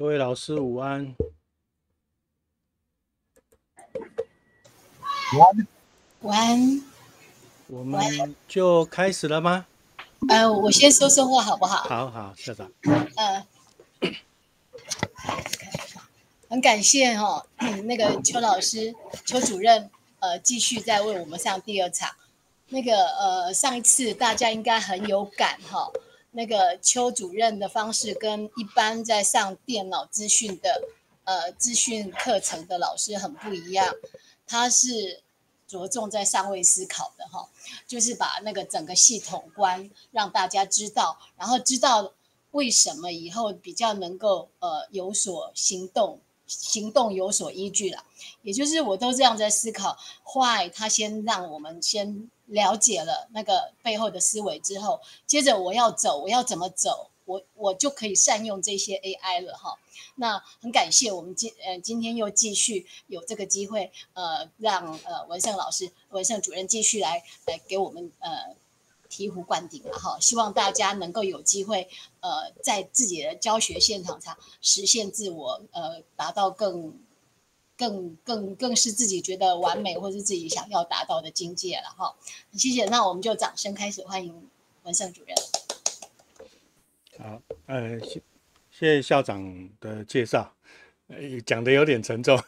各位老师午安，晚安，晚安。我们就开始了吗？呃，我先说说话好不好？好好，校长。呃，很感谢哈，那个邱老师、邱主任，呃，继续在为我们上第二场。那个呃，上一次大家应该很有感哈。那个邱主任的方式跟一般在上电脑资讯的，呃，资讯课程的老师很不一样，他是着重在上位思考的哈，就是把那个整个系统观让大家知道，然后知道为什么以后比较能够呃有所行动，行动有所依据了。也就是我都这样在思考，坏他先让我们先。了解了那个背后的思维之后，接着我要走，我要怎么走，我我就可以善用这些 AI 了哈。那很感谢我们今呃今天又继续有这个机会，呃让呃文胜老师文胜主任继续来来给我们呃醍醐灌顶了哈。希望大家能够有机会呃在自己的教学现场上实现自我，呃达到更。更更更是自己觉得完美，或是自己想要达到的境界了哈。谢谢，那我们就掌声开始欢迎文胜主任。好，呃，谢谢校长的介绍，讲的有点沉重，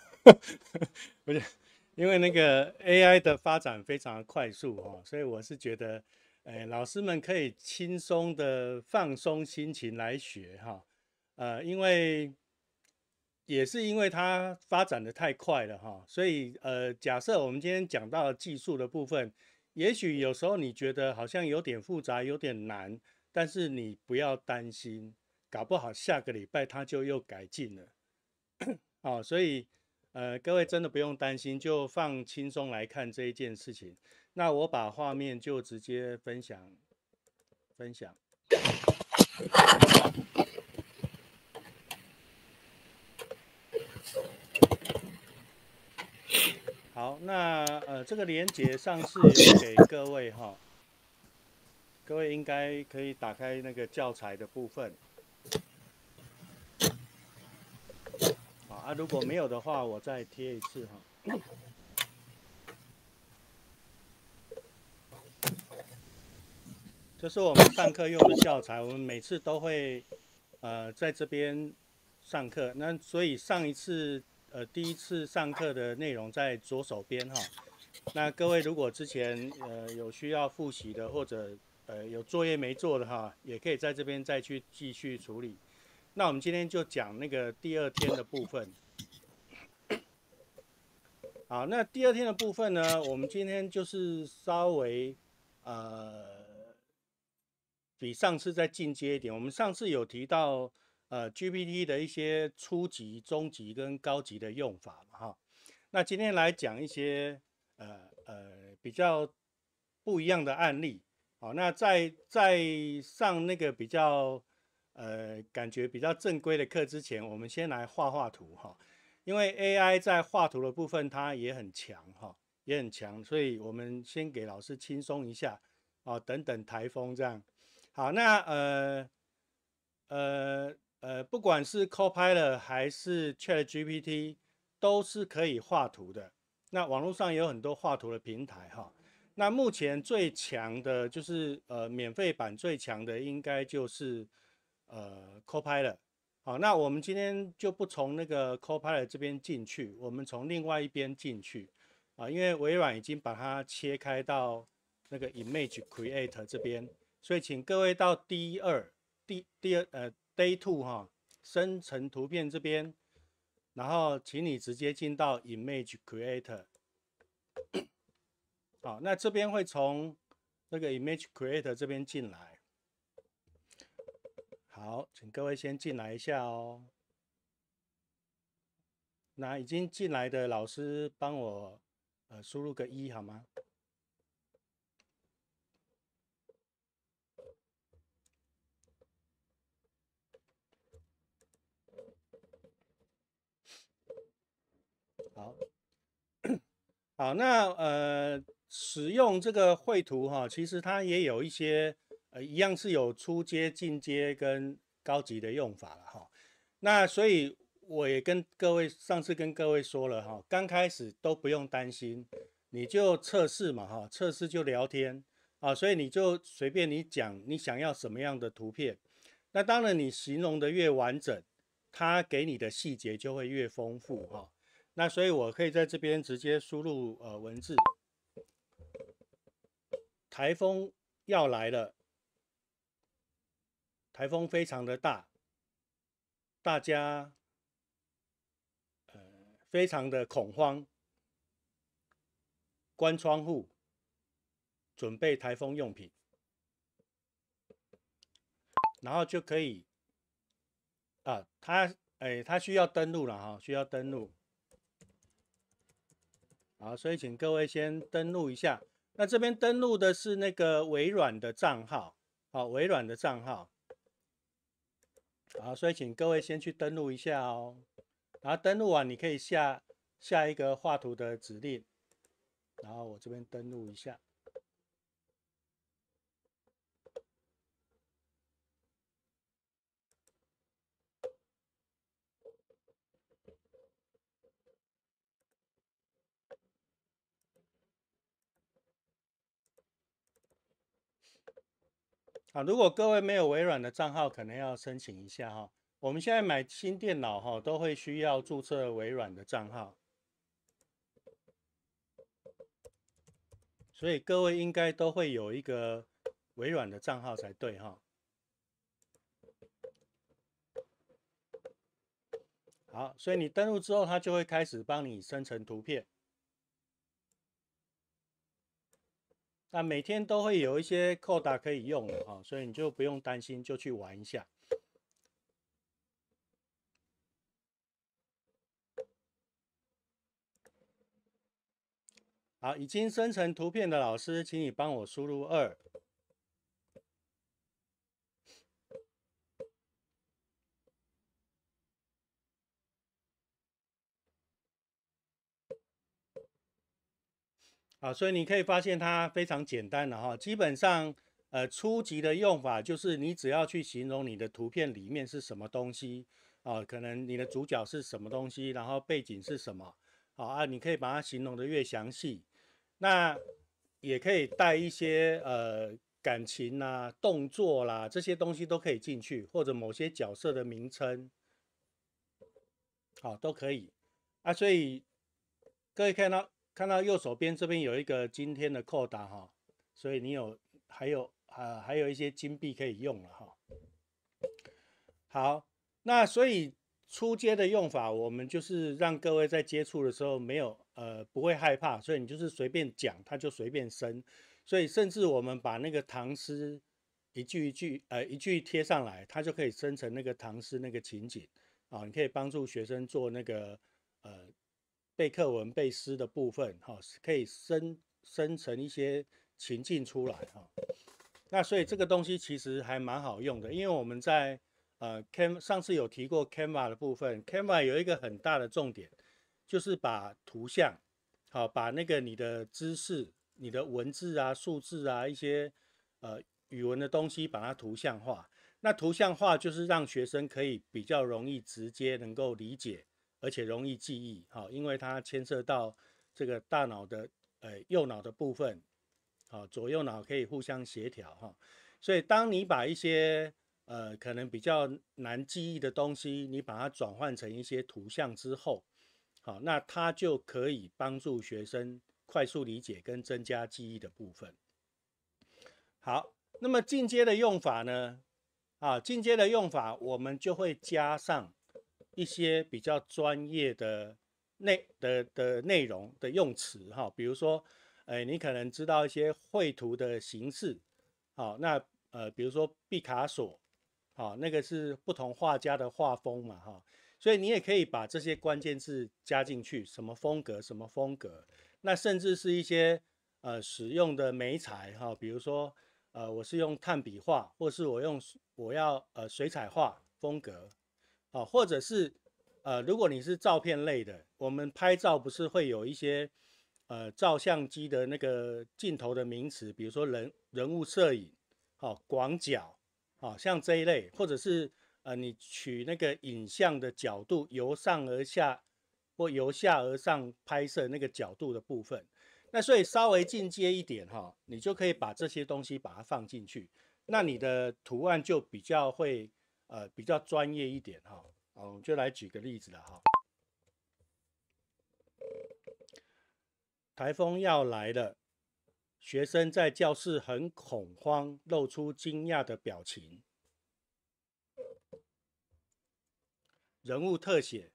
因为那个 AI 的发展非常快速哈，所以我是觉得，呃，老师们可以轻松的放松心情来学哈，呃，因为。也是因为它发展的太快了哈，所以呃，假设我们今天讲到技术的部分，也许有时候你觉得好像有点复杂、有点难，但是你不要担心，搞不好下个礼拜它就又改进了，啊，所以呃，各位真的不用担心，就放轻松来看这一件事情。那我把画面就直接分享分享。好，那呃，这个连接上次给各位哈，各位应该可以打开那个教材的部分。好啊，如果没有的话，我再贴一次哈。这是我们上课用的教材，我们每次都会呃在这边上课，那所以上一次。呃，第一次上课的内容在左手边哈。那各位如果之前呃有需要复习的，或者呃有作业没做的哈，也可以在这边再去继续处理。那我们今天就讲那个第二天的部分。好，那第二天的部分呢，我们今天就是稍微呃比上次再进阶一点。我们上次有提到。呃，GPT 的一些初级、中级跟高级的用法嘛，哈。那今天来讲一些呃呃比较不一样的案例，好。那在在上那个比较呃感觉比较正规的课之前，我们先来画画图哈，因为 AI 在画图的部分它也很强哈，也很强，所以我们先给老师轻松一下哦，等等台风这样。好，那呃呃。呃，不管是 Copilot 还是 Chat GPT，都是可以画图的。那网络上有很多画图的平台哈。那目前最强的，就是呃，免费版最强的，应该就是呃 Copilot。好，那我们今天就不从那个 Copilot 这边进去，我们从另外一边进去啊，因为微软已经把它切开到那个 Image Create 这边，所以请各位到第二、第第二呃。a Two 哈，生成图片这边，然后请你直接进到 Image Creator。好，那这边会从那个 Image Creator 这边进来。好，请各位先进来一下哦。那已经进来的老师，帮我呃输入个一好吗？好，那呃，使用这个绘图哈，其实它也有一些呃，一样是有初阶、进阶跟高级的用法了哈。那所以我也跟各位上次跟各位说了哈，刚开始都不用担心，你就测试嘛哈，测试就聊天啊，所以你就随便你讲你想要什么样的图片，那当然你形容的越完整，它给你的细节就会越丰富哈。那所以，我可以在这边直接输入呃文字，台风要来了，台风非常的大，大家呃非常的恐慌，关窗户，准备台风用品，然后就可以啊，它哎它需要登录了哈，需要登录。好，所以请各位先登录一下。那这边登录的是那个微软的账号，好，微软的账号。好，所以请各位先去登录一下哦。然后登录完，你可以下下一个画图的指令。然后我这边登录一下。啊，如果各位没有微软的账号，可能要申请一下哈。我们现在买新电脑哈，都会需要注册微软的账号，所以各位应该都会有一个微软的账号才对哈。好，所以你登录之后，它就会开始帮你生成图片。那每天都会有一些扣打可以用的哈，所以你就不用担心，就去玩一下。好，已经生成图片的老师，请你帮我输入二。啊，所以你可以发现它非常简单的哈。基本上，呃，初级的用法就是你只要去形容你的图片里面是什么东西啊，可能你的主角是什么东西，然后背景是什么。好啊，你可以把它形容的越详细，那也可以带一些呃感情啦、动作啦这些东西都可以进去，或者某些角色的名称，好都可以啊。所以各位看到。看到右手边这边有一个今天的扣打哈，所以你有还有啊还有一些金币可以用了哈。好，那所以出街的用法，我们就是让各位在接触的时候没有呃不会害怕，所以你就是随便讲，它就随便升。所以甚至我们把那个唐诗一句一句呃一句贴上来，它就可以生成那个唐诗那个情景啊，你可以帮助学生做那个。背课文、背诗的部分，哈，可以生生成一些情境出来，哈。那所以这个东西其实还蛮好用的，因为我们在呃，Cam 上次有提过 c a m v a 的部分 c a m v a 有一个很大的重点，就是把图像，好，把那个你的知识、你的文字啊、数字啊、一些呃语文的东西，把它图像化。那图像化就是让学生可以比较容易、直接能够理解。而且容易记忆，好，因为它牵涉到这个大脑的呃右脑的部分，好，左右脑可以互相协调，哈，所以当你把一些呃可能比较难记忆的东西，你把它转换成一些图像之后，好，那它就可以帮助学生快速理解跟增加记忆的部分。好，那么进阶的用法呢？啊，进阶的用法我们就会加上。一些比较专业的内、的、的内容的用词哈，比如说，呃，你可能知道一些绘图的形式，好，那呃，比如说毕卡索，好，那个是不同画家的画风嘛，哈，所以你也可以把这些关键字加进去，什么风格，什么风格，那甚至是一些呃使用的媒材哈，比如说，呃，我是用炭笔画，或是我用我要呃水彩画风格。啊，或者是，呃，如果你是照片类的，我们拍照不是会有一些，呃，照相机的那个镜头的名词，比如说人人物摄影，好，广角，好，像这一类，或者是，呃，你取那个影像的角度，由上而下或由下而上拍摄那个角度的部分，那所以稍微进阶一点哈，你就可以把这些东西把它放进去，那你的图案就比较会。呃，比较专业一点哈，们就来举个例子了哈。台风要来了，学生在教室很恐慌，露出惊讶的表情。人物特写。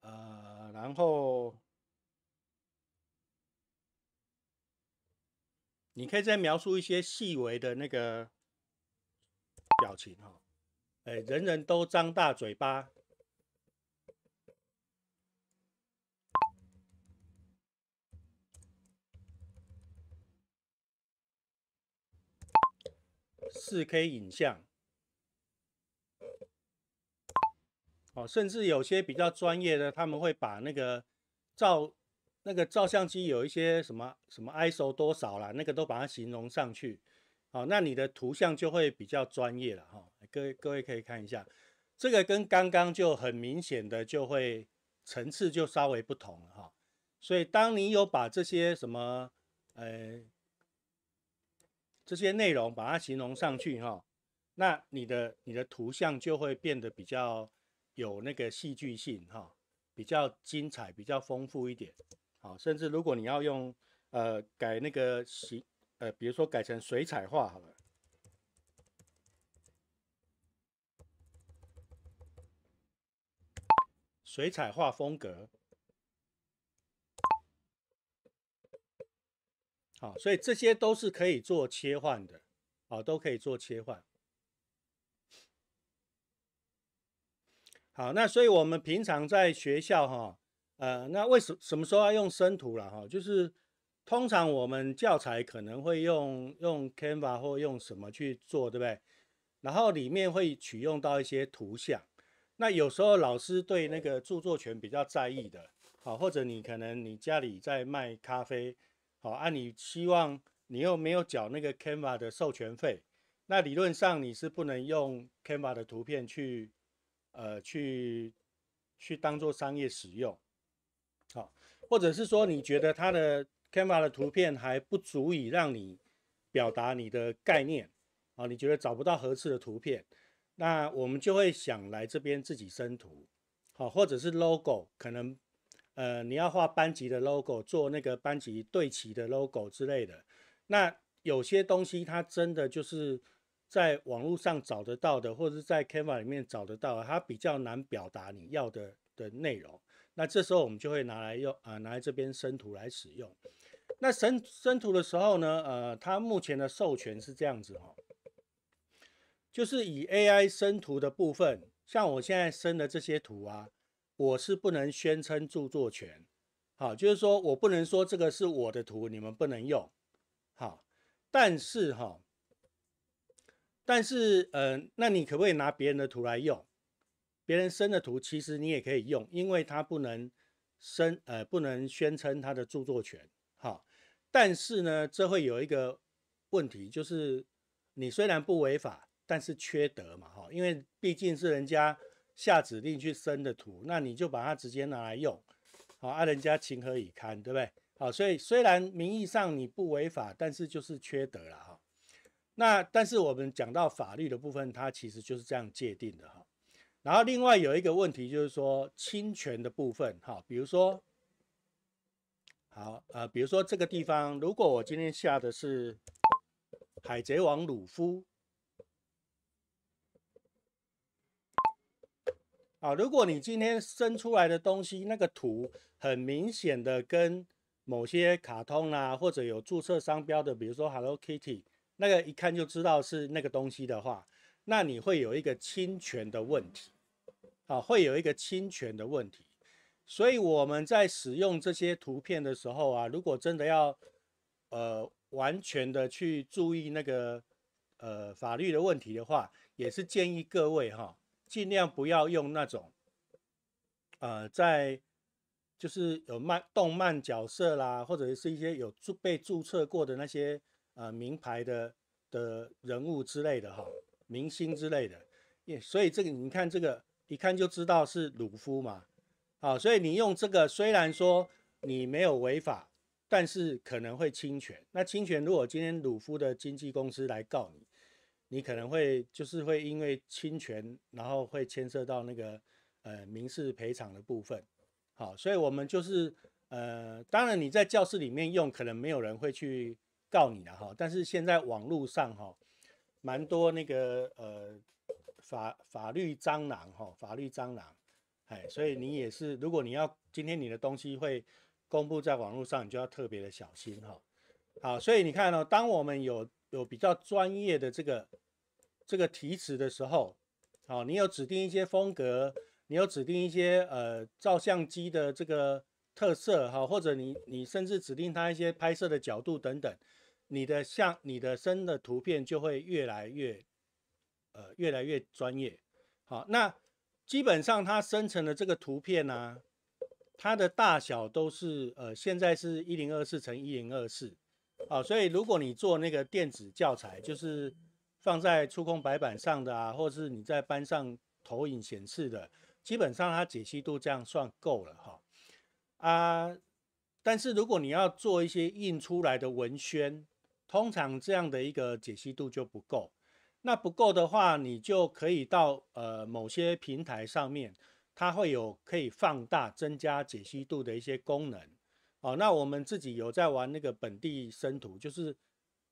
呃，然后。你可以再描述一些细微的那个表情哈，哎，人人都张大嘴巴，四 K 影像，哦，甚至有些比较专业的，他们会把那个照。那个照相机有一些什么什么 ISO 多少啦，那个都把它形容上去，好，那你的图像就会比较专业了哈。各位各位可以看一下，这个跟刚刚就很明显的就会层次就稍微不同了哈。所以当你有把这些什么呃这些内容把它形容上去哈，那你的你的图像就会变得比较有那个戏剧性哈，比较精彩，比较丰富一点。啊，甚至如果你要用，呃，改那个形，呃，比如说改成水彩画，好了，水彩画风格，好，所以这些都是可以做切换的，啊，都可以做切换。好，那所以我们平常在学校，哈。呃，那为什什么时候要用生图了哈？就是通常我们教材可能会用用 Canva 或用什么去做对不对？然后里面会取用到一些图像。那有时候老师对那个著作权比较在意的，好，或者你可能你家里在卖咖啡，好，啊，你希望你又没有缴那个 Canva 的授权费，那理论上你是不能用 Canva 的图片去，呃，去去当做商业使用。或者是说，你觉得它的 Canva 的图片还不足以让你表达你的概念啊？你觉得找不到合适的图片，那我们就会想来这边自己生图，好，或者是 logo 可能呃，你要画班级的 logo，做那个班级对齐的 logo 之类的。那有些东西它真的就是在网络上找得到的，或者是在 Canva 里面找得到，它比较难表达你要的的内容。那这时候我们就会拿来用啊，拿来这边生图来使用。那生生图的时候呢，呃，它目前的授权是这样子哦，就是以 AI 生图的部分，像我现在生的这些图啊，我是不能宣称著作权，好，就是说我不能说这个是我的图，你们不能用，好，但是哈，但是呃，那你可不可以拿别人的图来用？别人生的图，其实你也可以用，因为他不能生，呃，不能宣称他的著作权，好。但是呢，这会有一个问题，就是你虽然不违法，但是缺德嘛，哈，因为毕竟是人家下指令去生的图，那你就把它直接拿来用，好，啊，人家情何以堪，对不对？好，所以虽然名义上你不违法，但是就是缺德了，哈。那但是我们讲到法律的部分，它其实就是这样界定的，哈。然后另外有一个问题就是说侵权的部分，哈，比如说，好，呃，比如说这个地方，如果我今天下的是《海贼王》鲁夫，啊，如果你今天生出来的东西那个图很明显的跟某些卡通啊或者有注册商标的，比如说 Hello Kitty 那个一看就知道是那个东西的话，那你会有一个侵权的问题。啊，会有一个侵权的问题，所以我们在使用这些图片的时候啊，如果真的要呃完全的去注意那个呃法律的问题的话，也是建议各位哈，尽量不要用那种呃在就是有漫动漫角色啦，或者是一些有注被注册过的那些呃名牌的的人物之类的哈，明星之类的。也所以这个你看这个。一看就知道是鲁夫嘛，好，所以你用这个虽然说你没有违法，但是可能会侵权。那侵权如果今天鲁夫的经纪公司来告你，你可能会就是会因为侵权，然后会牵涉到那个呃民事赔偿的部分。好，所以我们就是呃，当然你在教室里面用可能没有人会去告你了哈，但是现在网络上哈，蛮多那个呃。法法律蟑螂哈，法律蟑螂，哎，所以你也是，如果你要今天你的东西会公布在网络上，你就要特别的小心哈。好，所以你看哦，当我们有有比较专业的这个这个提词的时候，好，你有指定一些风格，你有指定一些呃照相机的这个特色哈，或者你你甚至指定它一些拍摄的角度等等，你的像你的生的图片就会越来越。呃，越来越专业，好，那基本上它生成的这个图片呢，它的大小都是呃，现在是一零二四乘一零二四，好，所以如果你做那个电子教材，就是放在触控白板上的啊，或是你在班上投影显示的，基本上它解析度这样算够了哈，啊，但是如果你要做一些印出来的文宣，通常这样的一个解析度就不够。那不够的话，你就可以到呃某些平台上面，它会有可以放大、增加解析度的一些功能。哦，那我们自己有在玩那个本地生图，就是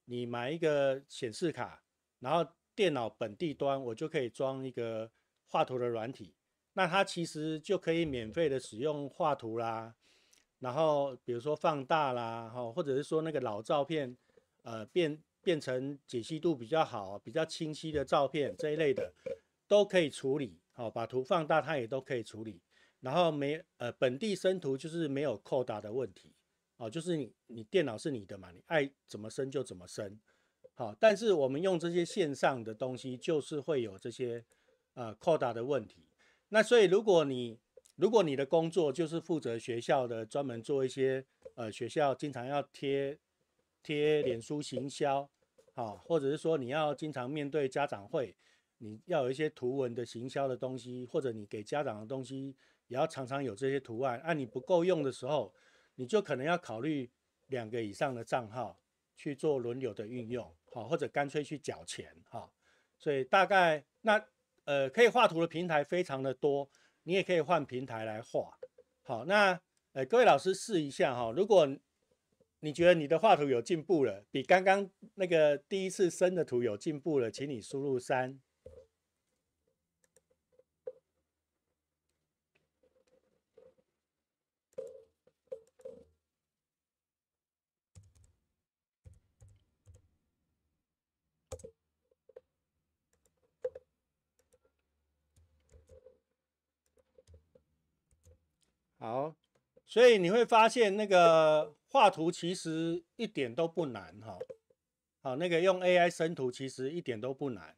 你买一个显示卡，然后电脑本地端我就可以装一个画图的软体，那它其实就可以免费的使用画图啦，然后比如说放大啦，哈，或者是说那个老照片，呃变。变成解析度比较好、比较清晰的照片这一类的，都可以处理。好，把图放大，它也都可以处理。然后没呃本地生图就是没有扣打的问题。好，就是你你电脑是你的嘛，你爱怎么升就怎么升。好，但是我们用这些线上的东西，就是会有这些呃扩大的问题。那所以如果你如果你的工作就是负责学校的，专门做一些呃学校经常要贴。贴脸书行销，好，或者是说你要经常面对家长会，你要有一些图文的行销的东西，或者你给家长的东西也要常常有这些图案。那你不够用的时候，你就可能要考虑两个以上的账号去做轮流的运用，好，或者干脆去缴钱哈。所以大概那呃可以画图的平台非常的多，你也可以换平台来画。好，那呃各位老师试一下哈，如果。你觉得你的画图有进步了，比刚刚那个第一次生的图有进步了，请你输入三。好。所以你会发现，那个画图其实一点都不难哈。好，那个用 AI 生图其实一点都不难。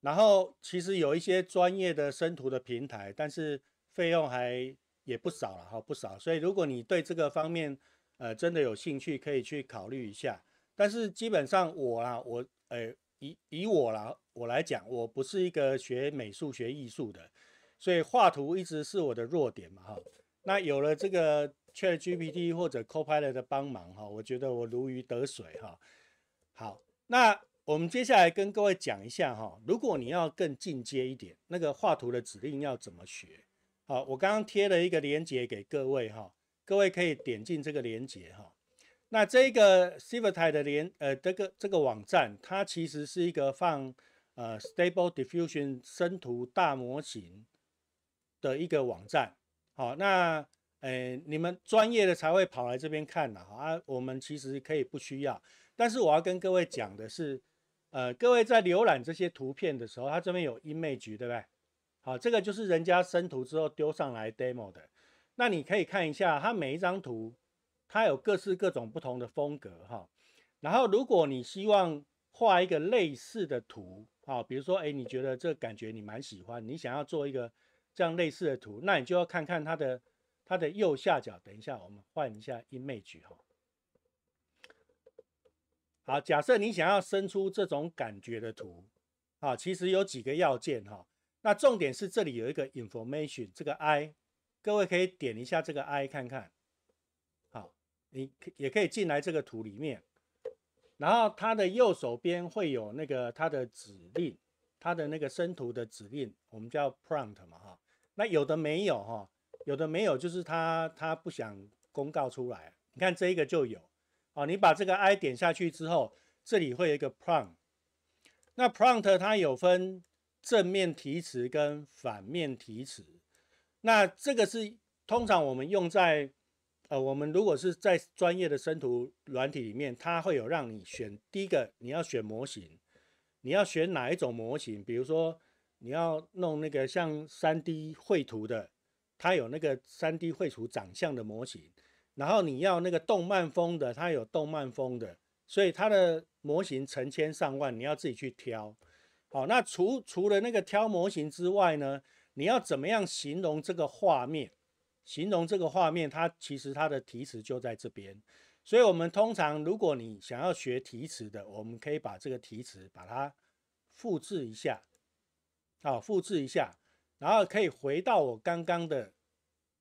然后其实有一些专业的生图的平台，但是费用还也不少了哈，不少。所以如果你对这个方面呃真的有兴趣，可以去考虑一下。但是基本上我啊，我诶以以我啦我来讲，我不是一个学美术学艺术的，所以画图一直是我的弱点嘛哈。那有了这个 Chat GPT 或者 Copilot 的帮忙哈，我觉得我如鱼得水哈。好，那我们接下来跟各位讲一下哈，如果你要更进阶一点，那个画图的指令要怎么学？好，我刚刚贴了一个链接给各位哈，各位可以点进这个链接哈。那这个 Sivertai 的连呃，这个这个网站它其实是一个放呃 Stable Diffusion 生图大模型的一个网站。好，那诶，你们专业的才会跑来这边看呐，啊，我们其实可以不需要。但是我要跟各位讲的是，呃，各位在浏览这些图片的时候，它这边有 image，对不对？好，这个就是人家生图之后丢上来 demo 的。那你可以看一下，它每一张图，它有各式各种不同的风格，哈。然后，如果你希望画一个类似的图，啊，比如说，哎，你觉得这感觉你蛮喜欢，你想要做一个。这样类似的图，那你就要看看它的它的右下角。等一下，我们换一下 image 哈。好，假设你想要生出这种感觉的图啊，其实有几个要件哈。那重点是这里有一个 information 这个 i，各位可以点一下这个 i 看看。好，你也可以进来这个图里面，然后它的右手边会有那个它的指令，它的那个生图的指令，我们叫 prompt 嘛哈。那有的没有哈，有的没有，就是他他不想公告出来。你看这一个就有，哦，你把这个 I 点下去之后，这里会有一个 prompt。那 prompt 它有分正面提词跟反面提词。那这个是通常我们用在，呃，我们如果是在专业的生图软体里面，它会有让你选第一个，你要选模型，你要选哪一种模型，比如说。你要弄那个像三 D 绘图的，它有那个三 D 绘图长相的模型，然后你要那个动漫风的，它有动漫风的，所以它的模型成千上万，你要自己去挑。好，那除除了那个挑模型之外呢，你要怎么样形容这个画面？形容这个画面，它其实它的题词就在这边。所以，我们通常如果你想要学题词的，我们可以把这个题词把它复制一下。好，复制一下，然后可以回到我刚刚的，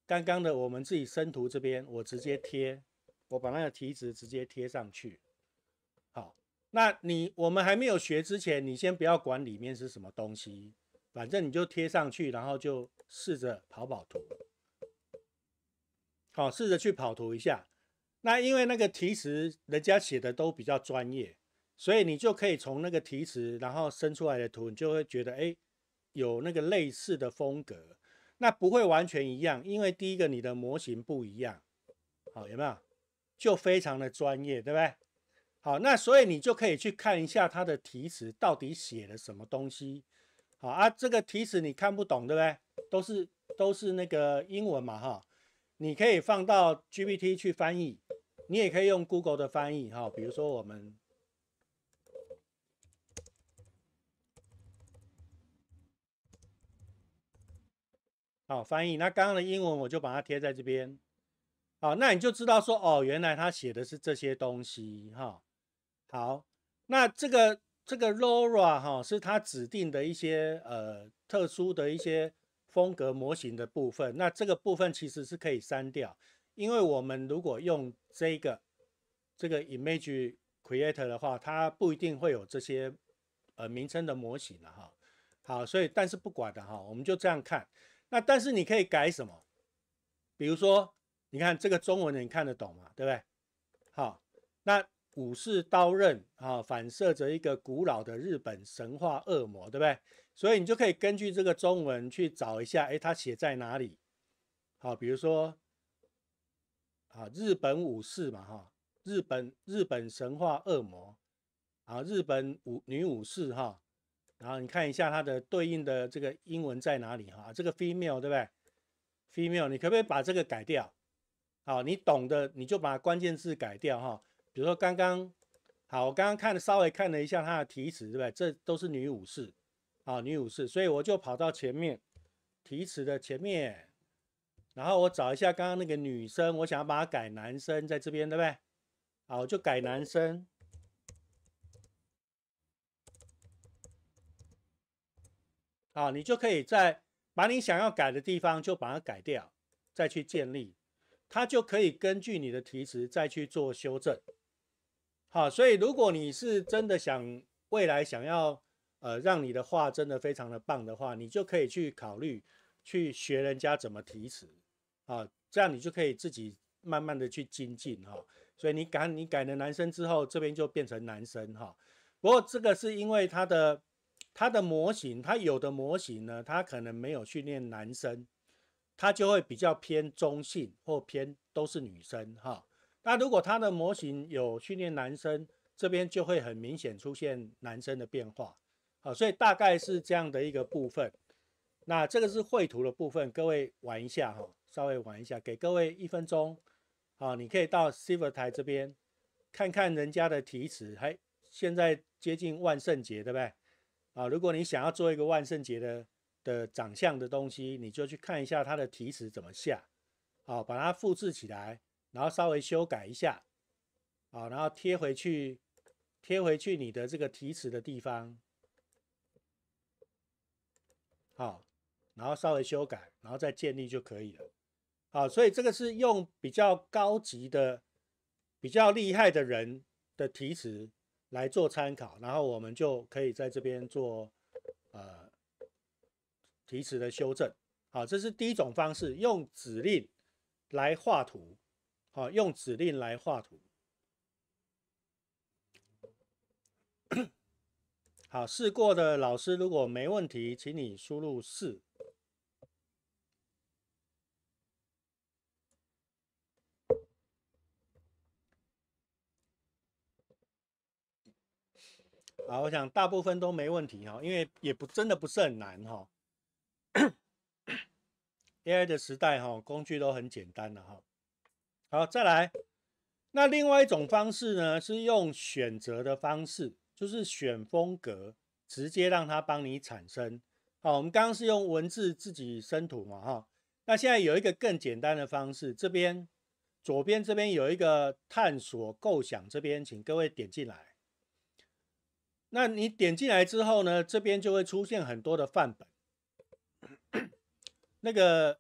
刚刚的我们自己生图这边，我直接贴，我把那个题词直接贴上去。好，那你我们还没有学之前，你先不要管里面是什么东西，反正你就贴上去，然后就试着跑跑图。好，试着去跑图一下。那因为那个题词人家写的都比较专业，所以你就可以从那个题词，然后生出来的图，你就会觉得，哎。有那个类似的风格，那不会完全一样，因为第一个你的模型不一样，好有没有？就非常的专业，对不对？好，那所以你就可以去看一下它的题词到底写了什么东西。好啊，这个题词你看不懂，对不对？都是都是那个英文嘛哈，你可以放到 GPT 去翻译，你也可以用 Google 的翻译哈，比如说我们。好，翻译那刚刚的英文我就把它贴在这边。好，那你就知道说哦，原来他写的是这些东西哈。好，那这个这个 Laura 哈是他指定的一些呃特殊的一些风格模型的部分。那这个部分其实是可以删掉，因为我们如果用这个这个 Image Creator 的话，它不一定会有这些呃名称的模型了哈。好，所以但是不管的哈，我们就这样看。那但是你可以改什么？比如说，你看这个中文你看得懂吗？对不对？好，那武士刀刃啊，反射着一个古老的日本神话恶魔，对不对？所以你就可以根据这个中文去找一下，哎，它写在哪里？好，比如说，啊，日本武士嘛，哈，日本日本神话恶魔，啊，日本武女武士，哈。然后你看一下它的对应的这个英文在哪里哈，这个 female 对不对？female 你可不可以把这个改掉？好，你懂的你就把关键字改掉哈。比如说刚刚好，我刚刚看稍微看了一下它的题词对不对？这都是女武士，啊女武士，所以我就跑到前面题词的前面，然后我找一下刚刚那个女生，我想要把它改男生，在这边对不对？好，我就改男生。啊，你就可以在把你想要改的地方就把它改掉，再去建立，它就可以根据你的题词再去做修正。好，所以如果你是真的想未来想要呃让你的画真的非常的棒的话，你就可以去考虑去学人家怎么题词啊，这样你就可以自己慢慢的去精进哈。所以你改你改了男生之后，这边就变成男生哈。不过这个是因为他的。它的模型，它有的模型呢，它可能没有训练男生，它就会比较偏中性或偏都是女生哈。那如果它的模型有训练男生，这边就会很明显出现男生的变化，好，所以大概是这样的一个部分。那这个是绘图的部分，各位玩一下哈，稍微玩一下，给各位一分钟，好，你可以到 Silver 台这边看看人家的题词，还现在接近万圣节对不对？啊，如果你想要做一个万圣节的的长相的东西，你就去看一下它的题词怎么下，好，把它复制起来，然后稍微修改一下，好，然后贴回去，贴回去你的这个题词的地方，好，然后稍微修改，然后再建立就可以了，好，所以这个是用比较高级的、比较厉害的人的题词。来做参考，然后我们就可以在这边做呃提词的修正。好，这是第一种方式，用指令来画图。好，用指令来画图。好，试过的老师如果没问题，请你输入四。好，我想大部分都没问题哈，因为也不真的不是很难哈。AI 的时代哈，工具都很简单的哈。好，再来。那另外一种方式呢，是用选择的方式，就是选风格，直接让它帮你产生。好，我们刚刚是用文字自己生图嘛哈。那现在有一个更简单的方式，这边左边这边有一个探索构想，这边请各位点进来。那你点进来之后呢，这边就会出现很多的范本。那个，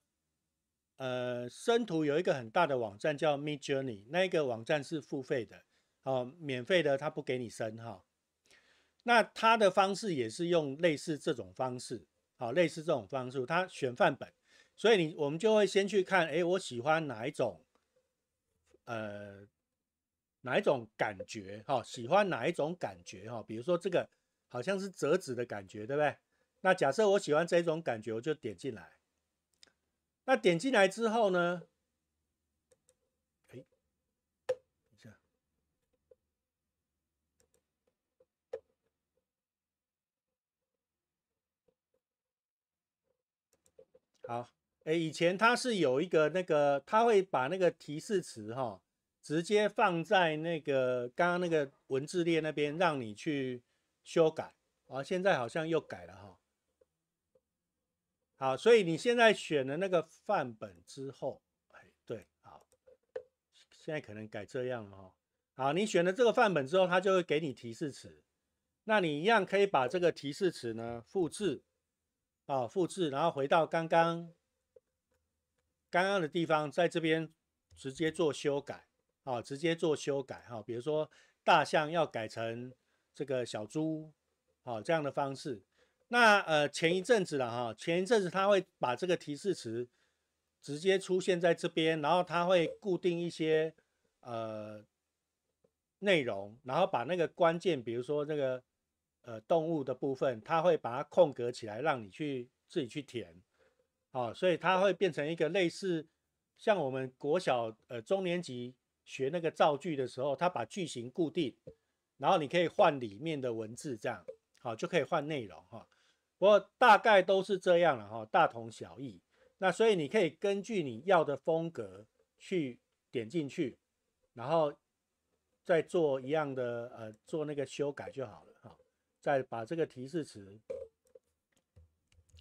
呃，生图有一个很大的网站叫 Mid Journey，那个网站是付费的，哦，免费的他不给你生哈。那他的方式也是用类似这种方式，好，类似这种方式，他选范本，所以你我们就会先去看，哎，我喜欢哪一种，呃。哪一种感觉哈？喜欢哪一种感觉哈？比如说这个好像是折纸的感觉，对不对？那假设我喜欢这种感觉，我就点进来。那点进来之后呢？哎，等一下。好，哎，以前它是有一个那个，它会把那个提示词哈。直接放在那个刚刚那个文字列那边，让你去修改啊。现在好像又改了哈。好，所以你现在选了那个范本之后，哎，对，好，现在可能改这样了哈。好，你选了这个范本之后，它就会给你提示词。那你一样可以把这个提示词呢复制啊，复制，然后回到刚刚刚刚的地方，在这边直接做修改。啊，直接做修改哈，比如说大象要改成这个小猪，啊这样的方式。那呃前一阵子了哈，前一阵子他会把这个提示词直接出现在这边，然后他会固定一些呃内容，然后把那个关键，比如说这个呃动物的部分，他会把它空格起来，让你去自己去填。啊，所以它会变成一个类似像我们国小呃中年级。学那个造句的时候，他把句型固定，然后你可以换里面的文字，这样好就可以换内容哈。不过大概都是这样了哈，大同小异。那所以你可以根据你要的风格去点进去，然后再做一样的呃做那个修改就好了哈。再把这个提示词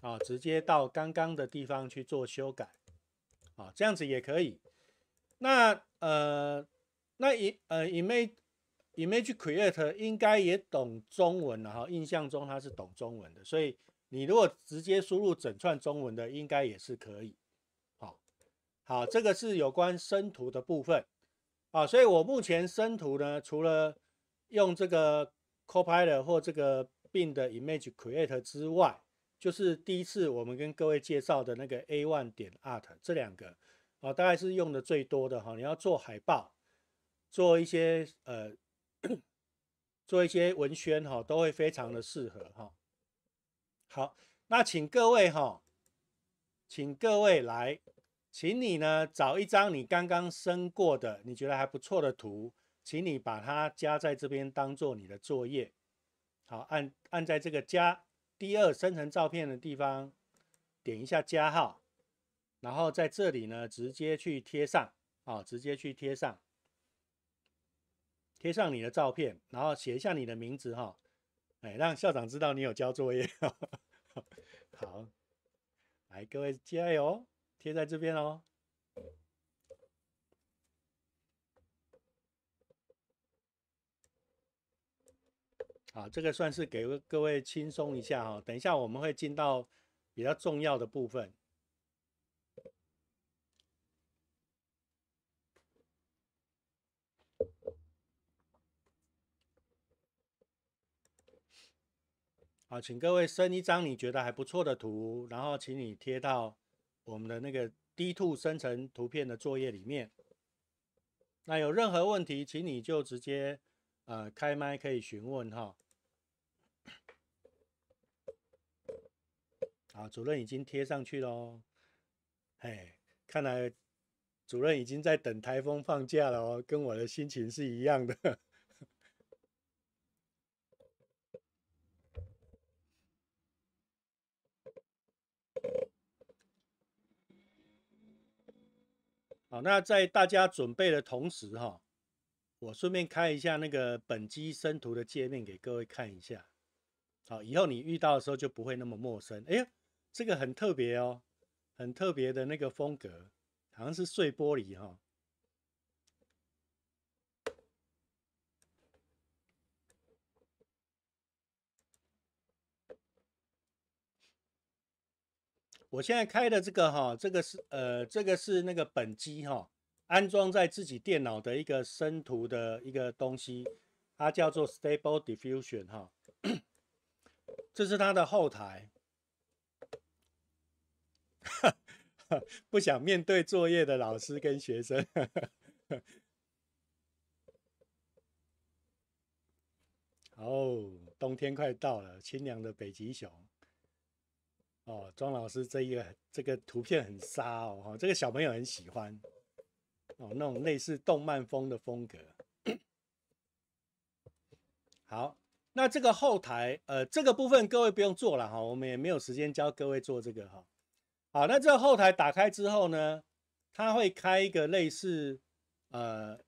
啊直接到刚刚的地方去做修改啊，这样子也可以。那呃，那 im 呃 image image create 应该也懂中文了哈，印象中他是懂中文的，所以你如果直接输入整串中文的，应该也是可以。好，好，这个是有关生图的部分啊，所以我目前生图呢，除了用这个 copilot 或这个 Bing 的 image create 之外，就是第一次我们跟各位介绍的那个 a one 点 Art 这两个。啊，大概是用的最多的哈，你要做海报，做一些呃，做一些文宣哈，都会非常的适合哈。好，那请各位哈，请各位来，请你呢找一张你刚刚升过的，你觉得还不错的图，请你把它加在这边当做你的作业。好，按按在这个加第二生成照片的地方，点一下加号。然后在这里呢，直接去贴上啊，直接去贴上，贴上你的照片，然后写一下你的名字哈，哎，让校长知道你有交作业。好，来各位，加油，贴在这边哦。好，这个算是给各位轻松一下哈，等一下我们会进到比较重要的部分。好，请各位升一张你觉得还不错的图，然后请你贴到我们的那个 D-to w 生成图片的作业里面。那有任何问题，请你就直接呃开麦可以询问哈。好，主任已经贴上去了，哎，看来主任已经在等台风放假了哦，跟我的心情是一样的。好，那在大家准备的同时，哈，我顺便开一下那个本机生图的界面，给各位看一下。好，以后你遇到的时候就不会那么陌生。哎，这个很特别哦，很特别的那个风格，好像是碎玻璃哈。我现在开的这个哈，这个是呃，这个是那个本机哈，安装在自己电脑的一个生图的一个东西，它叫做 Stable Diffusion 哈，这是它的后台。不想面对作业的老师跟学生。哦，冬天快到了，清凉的北极熊。哦，庄老师，这一个这个图片很沙哦，哈，这个小朋友很喜欢哦，那种类似动漫风的风格。好，那这个后台，呃，这个部分各位不用做了哈，我们也没有时间教各位做这个哈。好，那这个后台打开之后呢，它会开一个类似呃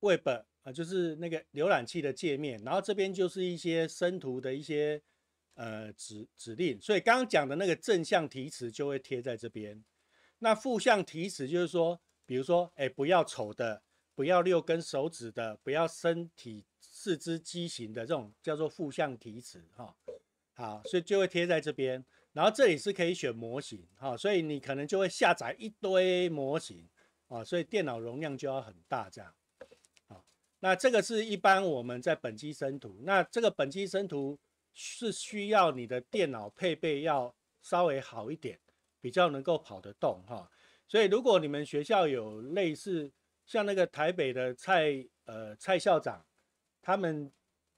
，web 啊，就是那个浏览器的界面，然后这边就是一些生图的一些。呃，指指令，所以刚刚讲的那个正向提词就会贴在这边。那负向提词就是说，比如说，哎，不要丑的，不要六根手指的，不要身体四肢畸形的，这种叫做负向提词哈。好，所以就会贴在这边。然后这里是可以选模型哈，所以你可能就会下载一堆模型啊，所以电脑容量就要很大这样。好，那这个是一般我们在本机生图，那这个本机生图。是需要你的电脑配备要稍微好一点，比较能够跑得动哈。所以如果你们学校有类似像那个台北的蔡呃蔡校长，他们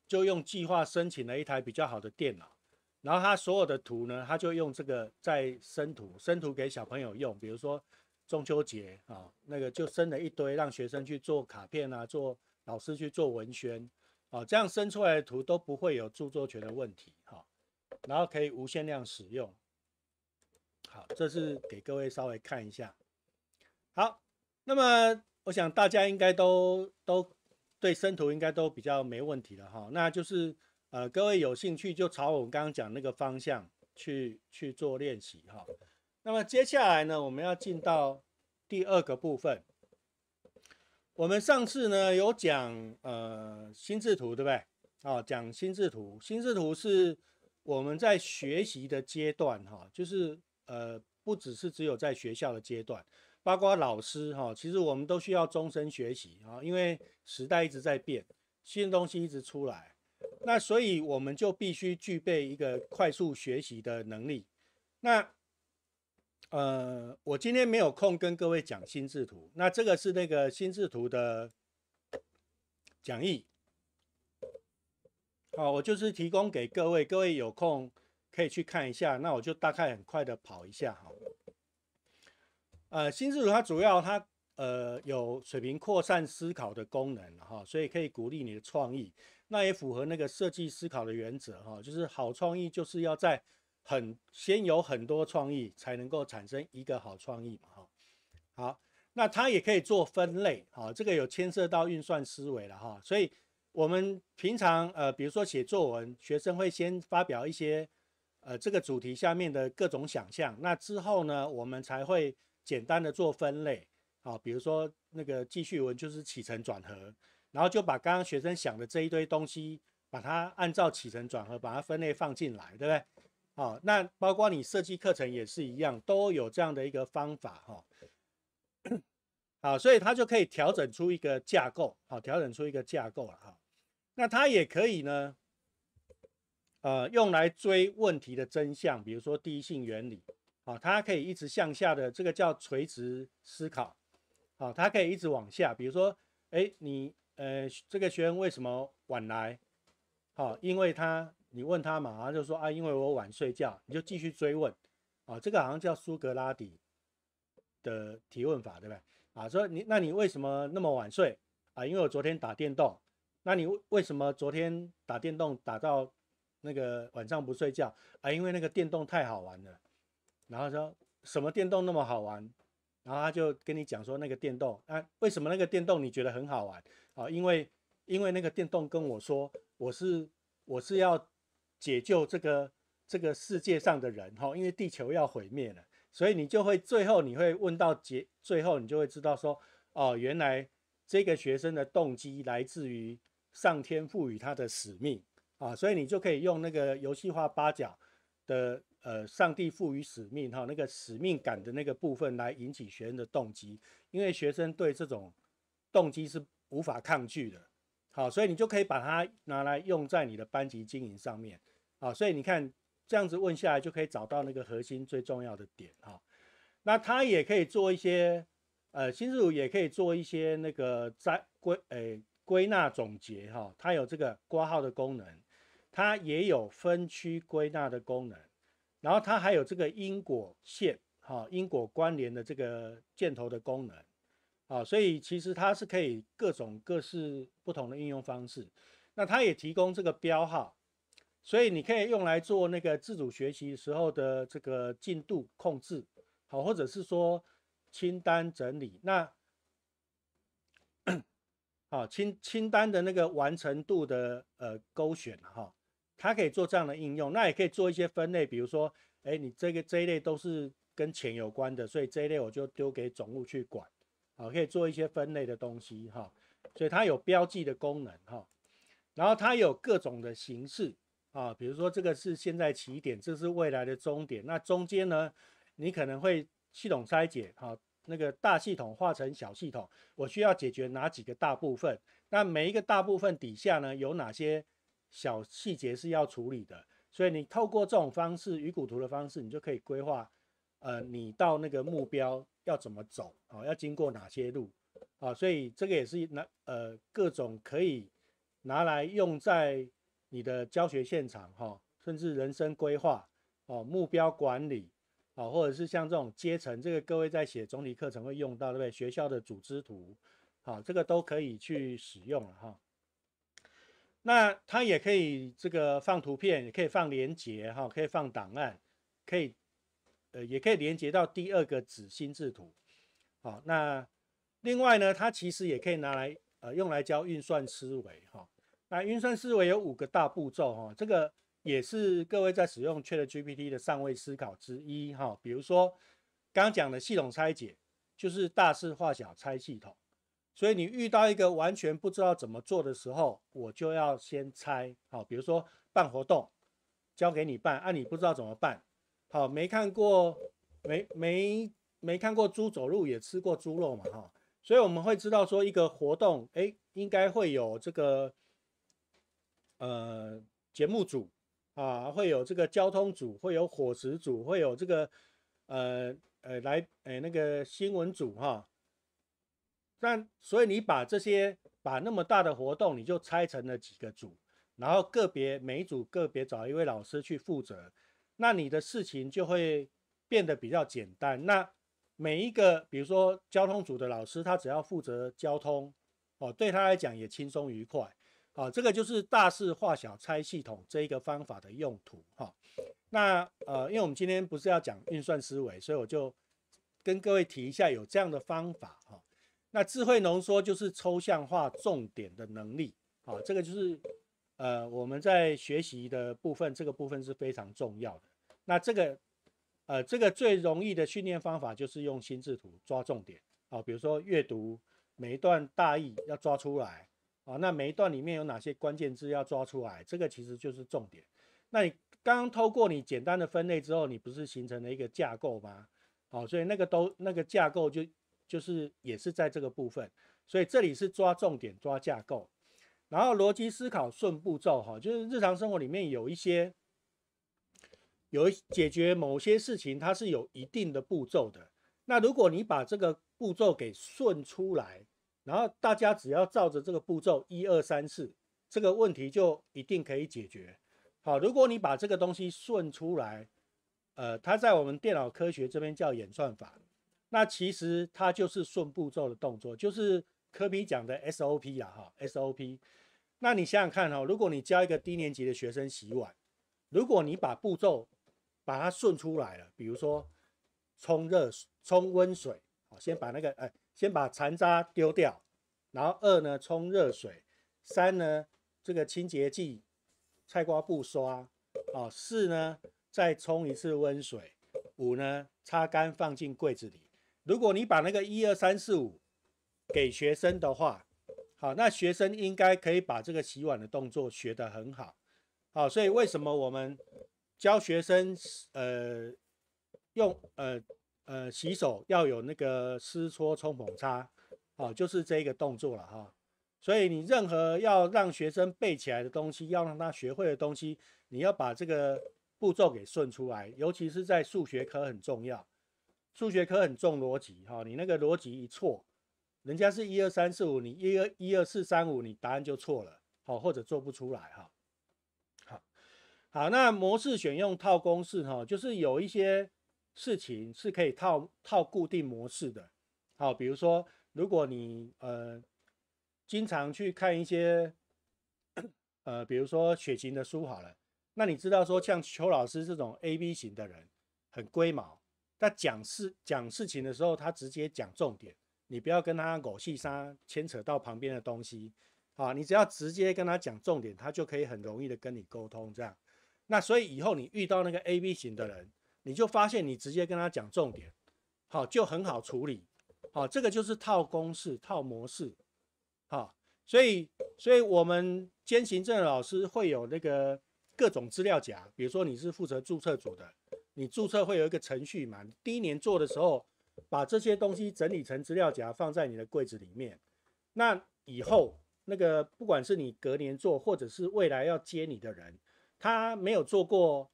就用计划申请了一台比较好的电脑，然后他所有的图呢，他就用这个在生图，生图给小朋友用，比如说中秋节啊，那个就生了一堆，让学生去做卡片啊，做老师去做文宣。哦，这样生出来的图都不会有著作权的问题哈，然后可以无限量使用。好，这是给各位稍微看一下。好，那么我想大家应该都都对生图应该都比较没问题了哈，那就是呃各位有兴趣就朝我们刚刚讲那个方向去去做练习哈。那么接下来呢，我们要进到第二个部分。我们上次呢有讲呃心智图对不对啊？讲心智图，心智图是我们在学习的阶段哈，就是呃不只是只有在学校的阶段，包括老师哈，其实我们都需要终身学习啊，因为时代一直在变，新东西一直出来，那所以我们就必须具备一个快速学习的能力，那。呃，我今天没有空跟各位讲心智图，那这个是那个心智图的讲义，好，我就是提供给各位，各位有空可以去看一下。那我就大概很快的跑一下哈。呃，心智图它主要它呃有水平扩散思考的功能哈，所以可以鼓励你的创意，那也符合那个设计思考的原则哈，就是好创意就是要在。很先有很多创意，才能够产生一个好创意嘛哈。好，那它也可以做分类好，这个有牵涉到运算思维了哈。所以我们平常呃，比如说写作文，学生会先发表一些呃这个主题下面的各种想象，那之后呢，我们才会简单的做分类好，比如说那个记叙文就是起承转合，然后就把刚刚学生想的这一堆东西，把它按照起承转合把它分类放进来，对不对？哦，那包括你设计课程也是一样，都有这样的一个方法哈。好，所以它就可以调整出一个架构，好，调整出一个架构了哈。那它也可以呢，呃，用来追问题的真相，比如说第一性原理，啊，它可以一直向下的，这个叫垂直思考，好，它可以一直往下，比如说，哎，你呃，这个学员为什么晚来？好，因为他。你问他嘛，他就说啊，因为我晚睡觉，你就继续追问，啊，这个好像叫苏格拉底的提问法，对不对？啊，说你那你为什么那么晚睡？啊，因为我昨天打电动，那你为为什么昨天打电动打到那个晚上不睡觉？啊，因为那个电动太好玩了。然后说什么电动那么好玩？然后他就跟你讲说那个电动啊，为什么那个电动你觉得很好玩？啊，因为因为那个电动跟我说，我是我是要。解救这个这个世界上的人，哈，因为地球要毁灭了，所以你就会最后你会问到结，最后你就会知道说，哦，原来这个学生的动机来自于上天赋予他的使命啊，所以你就可以用那个游戏化八角的呃，上帝赋予使命哈，那个使命感的那个部分来引起学生的动机，因为学生对这种动机是无法抗拒的。好，所以你就可以把它拿来用在你的班级经营上面。好，所以你看这样子问下来，就可以找到那个核心最重要的点。哈，那它也可以做一些，呃，新事物也可以做一些那个在归呃归纳总结。哈，它有这个挂号的功能，它也有分区归纳的功能，然后它还有这个因果线，哈，因果关联的这个箭头的功能。啊，所以其实它是可以各种各式不同的应用方式。那它也提供这个标号，所以你可以用来做那个自主学习时候的这个进度控制，好，或者是说清单整理。那，好清清单的那个完成度的呃勾选哈，它可以做这样的应用。那也可以做一些分类，比如说，哎，你这个这一类都是跟钱有关的，所以这一类我就丢给总务去管。好，可以做一些分类的东西哈，所以它有标记的功能哈，然后它有各种的形式啊，比如说这个是现在起点，这是未来的终点，那中间呢，你可能会系统拆解哈，那个大系统化成小系统，我需要解决哪几个大部分？那每一个大部分底下呢，有哪些小细节是要处理的？所以你透过这种方式鱼骨图的方式，你就可以规划，呃，你到那个目标。要怎么走啊？要经过哪些路啊？所以这个也是拿呃各种可以拿来用在你的教学现场哈，甚至人生规划哦、目标管理啊，或者是像这种阶层，这个各位在写总体课程会用到对不对？学校的组织图，好，这个都可以去使用了哈。那它也可以这个放图片，也可以放连接哈，可以放档案，可以。呃，也可以连接到第二个子心智图，好，那另外呢，它其实也可以拿来呃用来教运算思维哈。那运算思维有五个大步骤哈，这个也是各位在使用 Chat GPT 的上位思考之一哈。比如说刚讲的系统拆解，就是大事化小拆系统，所以你遇到一个完全不知道怎么做的时候，我就要先拆好。比如说办活动，交给你办，啊，你不知道怎么办。好，没看过，没没没看过猪走路，也吃过猪肉嘛，哈，所以我们会知道说一个活动，哎，应该会有这个，呃，节目组啊，会有这个交通组，会有伙食组，会有这个，呃呃，来，哎，那个新闻组哈，但所以你把这些把那么大的活动，你就拆成了几个组，然后个别每组个别找一位老师去负责。那你的事情就会变得比较简单。那每一个，比如说交通组的老师，他只要负责交通，哦，对他来讲也轻松愉快。哦，这个就是大事化小、拆系统这一个方法的用途。哈，那呃，因为我们今天不是要讲运算思维，所以我就跟各位提一下有这样的方法。哈，那智慧浓缩就是抽象化重点的能力。啊，这个就是呃我们在学习的部分，这个部分是非常重要的。那这个，呃，这个最容易的训练方法就是用心智图抓重点啊，比如说阅读每一段大意要抓出来啊，那每一段里面有哪些关键字要抓出来，这个其实就是重点。那你刚刚透过你简单的分类之后，你不是形成了一个架构吗？哦，所以那个都那个架构就就是也是在这个部分，所以这里是抓重点、抓架构，然后逻辑思考顺步骤哈，就是日常生活里面有一些。有解决某些事情，它是有一定的步骤的。那如果你把这个步骤给顺出来，然后大家只要照着这个步骤一二三四，这个问题就一定可以解决。好，如果你把这个东西顺出来，呃，它在我们电脑科学这边叫演算法。那其实它就是顺步骤的动作，就是科比讲的 SOP 啦，哈 SOP。那你想想看哈，如果你教一个低年级的学生洗碗，如果你把步骤把它顺出来了，比如说冲热水、冲温水，好，先把那个哎，先把残渣丢掉，然后二呢冲热水，三呢这个清洁剂菜瓜布刷，啊，四呢再冲一次温水，五呢擦干放进柜子里。如果你把那个一二三四五给学生的话，好，那学生应该可以把这个洗碗的动作学得很好，好，所以为什么我们？教学生，呃，用呃呃洗手要有那个湿搓冲捧擦，哦，就是这个动作了哈。所以你任何要让学生背起来的东西，要让他学会的东西，你要把这个步骤给顺出来，尤其是在数学科很重要，数学科很重逻辑哈。你那个逻辑一错，人家是一二三四五，你一二一二四三五，你答案就错了，好，或者做不出来哈。好，那模式选用套公式哈，就是有一些事情是可以套套固定模式的。好，比如说如果你呃经常去看一些呃，比如说血型的书好了，那你知道说像邱老师这种 A B 型的人很龟毛，他讲事讲事情的时候，他直接讲重点，你不要跟他狗细沙牵扯到旁边的东西啊，你只要直接跟他讲重点，他就可以很容易的跟你沟通这样。那所以以后你遇到那个 A B 型的人，你就发现你直接跟他讲重点，好就很好处理，好这个就是套公式套模式，好，所以所以我们兼行政老师会有那个各种资料夹，比如说你是负责注册组的，你注册会有一个程序嘛，第一年做的时候把这些东西整理成资料夹放在你的柜子里面，那以后那个不管是你隔年做，或者是未来要接你的人。他没有做过，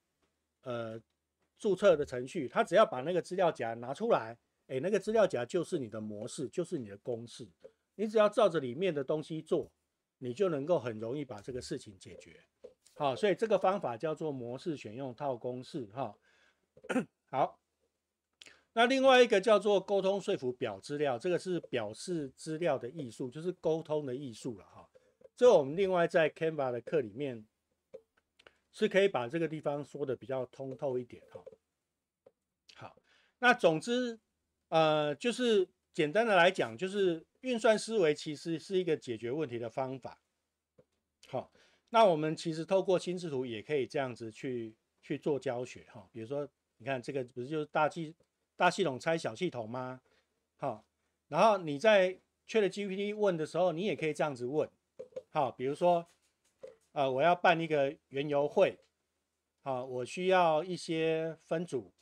呃，注册的程序，他只要把那个资料夹拿出来，哎，那个资料夹就是你的模式，就是你的公式，你只要照着里面的东西做，你就能够很容易把这个事情解决。好，所以这个方法叫做模式选用套公式，哈。好，那另外一个叫做沟通说服表资料，这个是表示资料的艺术，就是沟通的艺术了，哈。这我们另外在 Canva 的课里面。是可以把这个地方说的比较通透一点哈。好，那总之，呃，就是简单的来讲，就是运算思维其实是一个解决问题的方法。好，那我们其实透过心智图也可以这样子去去做教学哈。比如说，你看这个不是就是大系大系统拆小系统吗？好，然后你在缺了 GPT 问的时候，你也可以这样子问。好，比如说。呃，我要办一个原油会，好，我需要一些分组，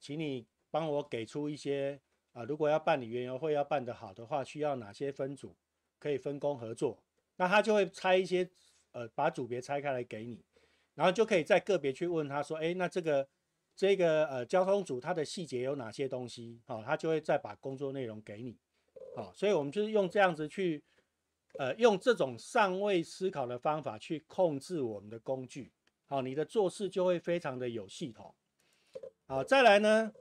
请你帮我给出一些。啊，如果要办理原油会要办得好的话，需要哪些分组可以分工合作？那他就会拆一些，呃，把组别拆开来给你，然后就可以再个别去问他说，哎，那这个这个呃交通组它的细节有哪些东西？好，他就会再把工作内容给你。好，所以我们就是用这样子去。呃，用这种上位思考的方法去控制我们的工具，好，你的做事就会非常的有系统。好，再来呢，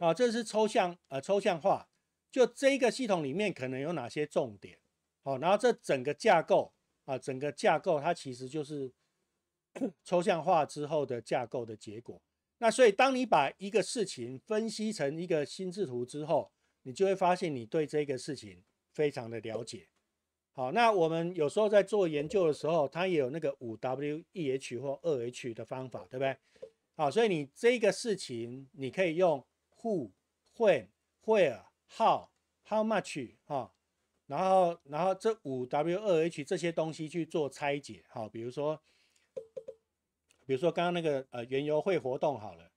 啊，这是抽象，呃，抽象化，就这一个系统里面可能有哪些重点，好，然后这整个架构，啊，整个架构它其实就是 抽象化之后的架构的结果。那所以，当你把一个事情分析成一个心智图之后，你就会发现你对这个事情非常的了解。好，那我们有时候在做研究的时候，它也有那个五 W E H 或二 H 的方法，对不对？好，所以你这个事情，你可以用 Who、When、Where、How、How much 哈，然后然后这五 W 二 H 这些东西去做拆解，好，比如说比如说刚刚那个呃原油会活动好了，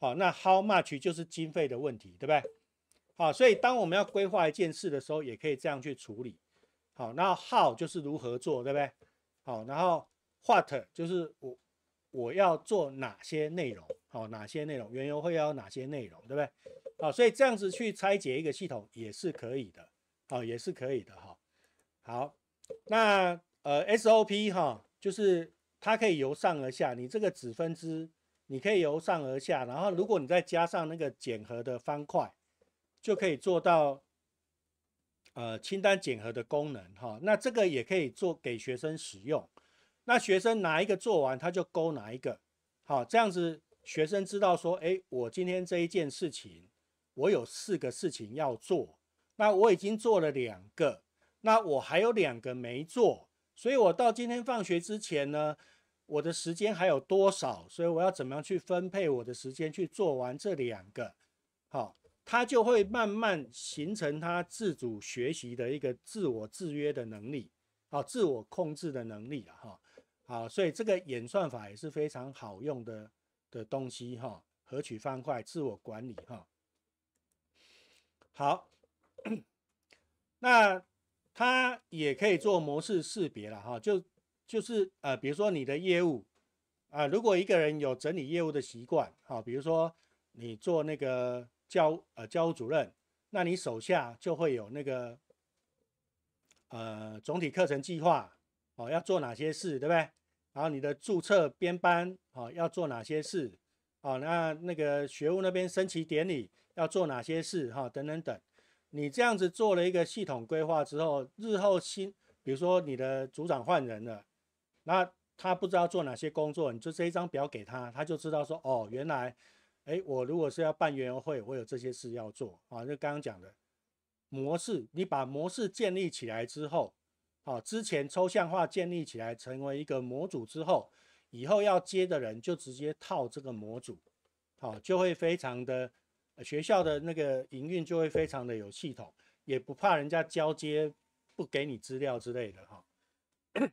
好，那 How much 就是经费的问题，对不对？好，所以当我们要规划一件事的时候，也可以这样去处理。好，那 how 就是如何做，对不对？好，然后 what 就是我我要做哪些内容，好，哪些内容，原油会要哪些内容，对不对？好，所以这样子去拆解一个系统也是可以的，哦，也是可以的哈。好，那呃 SOP 哈，就是它可以由上而下，你这个子分支你可以由上而下，然后如果你再加上那个减核的方块，就可以做到。呃，清单检核的功能哈，那这个也可以做给学生使用。那学生哪一个做完，他就勾哪一个，好，这样子学生知道说，哎，我今天这一件事情，我有四个事情要做，那我已经做了两个，那我还有两个没做，所以我到今天放学之前呢，我的时间还有多少？所以我要怎么样去分配我的时间去做完这两个？好。他就会慢慢形成他自主学习的一个自我制约的能力啊，自我控制的能力了哈。好，所以这个演算法也是非常好用的的东西哈。合取方块自我管理哈。好，那它也可以做模式识别了哈。就就是呃，比如说你的业务啊，如果一个人有整理业务的习惯，好，比如说你做那个。教呃教务主任，那你手下就会有那个呃总体课程计划哦，要做哪些事，对不对？然后你的注册编班哦，要做哪些事哦？那那个学务那边升旗典礼要做哪些事哈？等等等，你这样子做了一个系统规划之后，日后新比如说你的组长换人了，那他不知道做哪些工作，你就这一张表给他，他就知道说哦，原来。哎，我如果是要办园游会，我有这些事要做啊。就刚刚讲的模式，你把模式建立起来之后，好，之前抽象化建立起来成为一个模组之后，以后要接的人就直接套这个模组，好，就会非常的学校的那个营运就会非常的有系统，也不怕人家交接不给你资料之类的哈。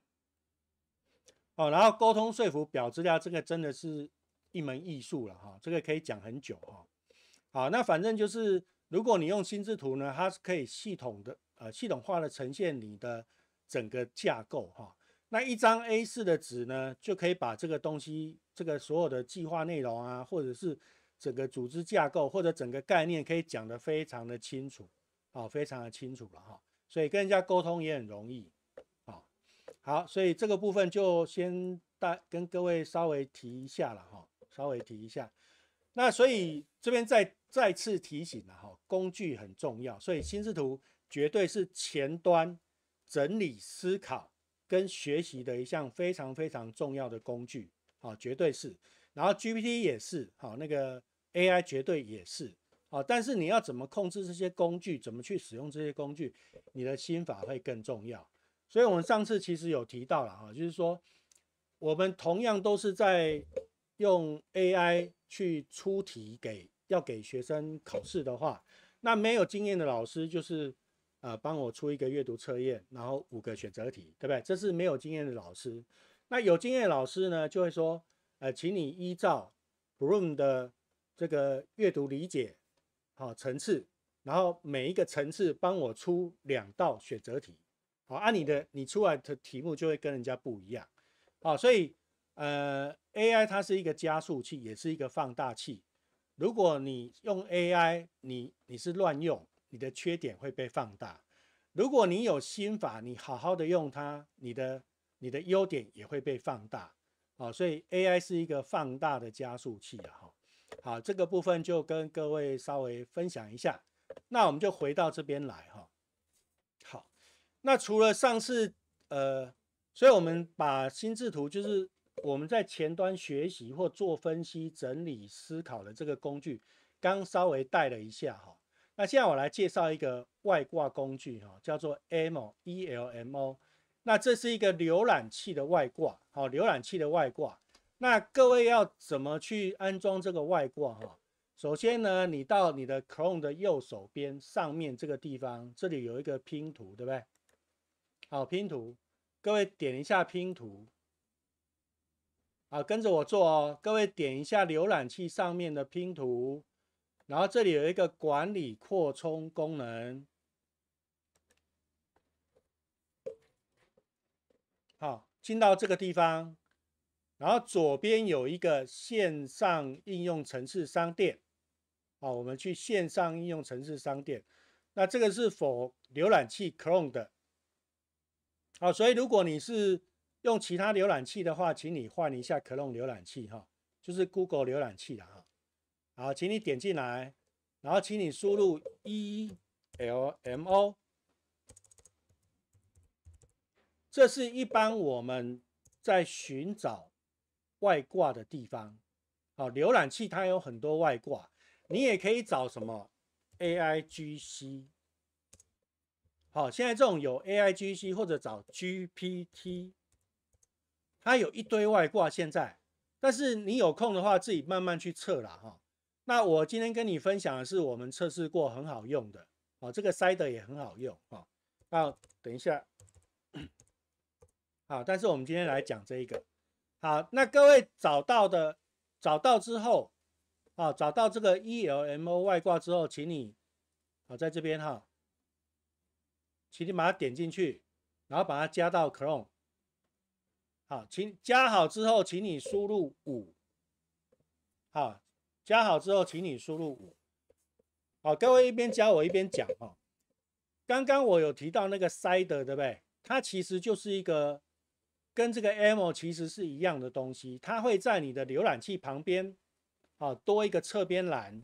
哦，然后沟通说服表资料，这个真的是。一门艺术了哈，这个可以讲很久哈。好，那反正就是，如果你用心智图呢，它是可以系统的呃系统化的呈现你的整个架构哈。那一张 A 四的纸呢，就可以把这个东西，这个所有的计划内容啊，或者是整个组织架构或者整个概念，可以讲得非常的清楚啊，非常的清楚了哈。所以跟人家沟通也很容易啊。好，所以这个部分就先带跟各位稍微提一下了哈。稍微提一下，那所以这边再再次提醒了哈，工具很重要，所以心智图绝对是前端整理思考跟学习的一项非常非常重要的工具啊，绝对是。然后 GPT 也是哈，那个 AI 绝对也是啊，但是你要怎么控制这些工具，怎么去使用这些工具，你的心法会更重要。所以我们上次其实有提到了哈，就是说我们同样都是在。用 AI 去出题给要给学生考试的话，那没有经验的老师就是，呃，帮我出一个阅读测验，然后五个选择题，对不对？这是没有经验的老师。那有经验老师呢，就会说，呃，请你依照 b r o o m 的这个阅读理解好层次，然后每一个层次帮我出两道选择题，好，按你的你出来的题目就会跟人家不一样，好，所以。呃，A I 它是一个加速器，也是一个放大器。如果你用 A I，你你是乱用，你的缺点会被放大；如果你有心法，你好好的用它，你的你的优点也会被放大。哦，所以 A I 是一个放大的加速器啊。哈，好，这个部分就跟各位稍微分享一下。那我们就回到这边来哈。好，那除了上次呃，所以我们把心智图就是。我们在前端学习或做分析、整理、思考的这个工具，刚稍微带了一下哈。那现在我来介绍一个外挂工具哈，叫做 M E L M O。那这是一个浏览器的外挂，好，浏览器的外挂。那各位要怎么去安装这个外挂哈？首先呢，你到你的 Chrome 的右手边上面这个地方，这里有一个拼图，对不对？好，拼图，各位点一下拼图。啊，跟着我做哦，各位点一下浏览器上面的拼图，然后这里有一个管理扩充功能，好，进到这个地方，然后左边有一个线上应用城市商店，啊，我们去线上应用城市商店，那这个是否浏览器 Chrome 的？好，所以如果你是。用其他浏览器的话，请你换一下 Chrome 浏览器哈，就是 Google 浏览器了哈。好，请你点进来，然后请你输入 E L M O，这是一般我们在寻找外挂的地方好，浏览器它有很多外挂，你也可以找什么 A I G C。好，现在这种有 A I G C 或者找 G P T。它有一堆外挂现在，但是你有空的话自己慢慢去测啦哈。那我今天跟你分享的是我们测试过很好用的，哦，这个塞的也很好用哦，那等一下，啊，但是我们今天来讲这一个，好，那各位找到的找到之后，啊，找到这个 ELMO 外挂之后，请你啊在这边哈，请你把它点进去，然后把它加到 Chrome。好，请加好之后，请你输入五。好，加好之后，请你输入五。好，各位一边加我一边讲哦。刚刚我有提到那个 Side，对不对？它其实就是一个跟这个 M 其实是一样的东西，它会在你的浏览器旁边啊多一个侧边栏，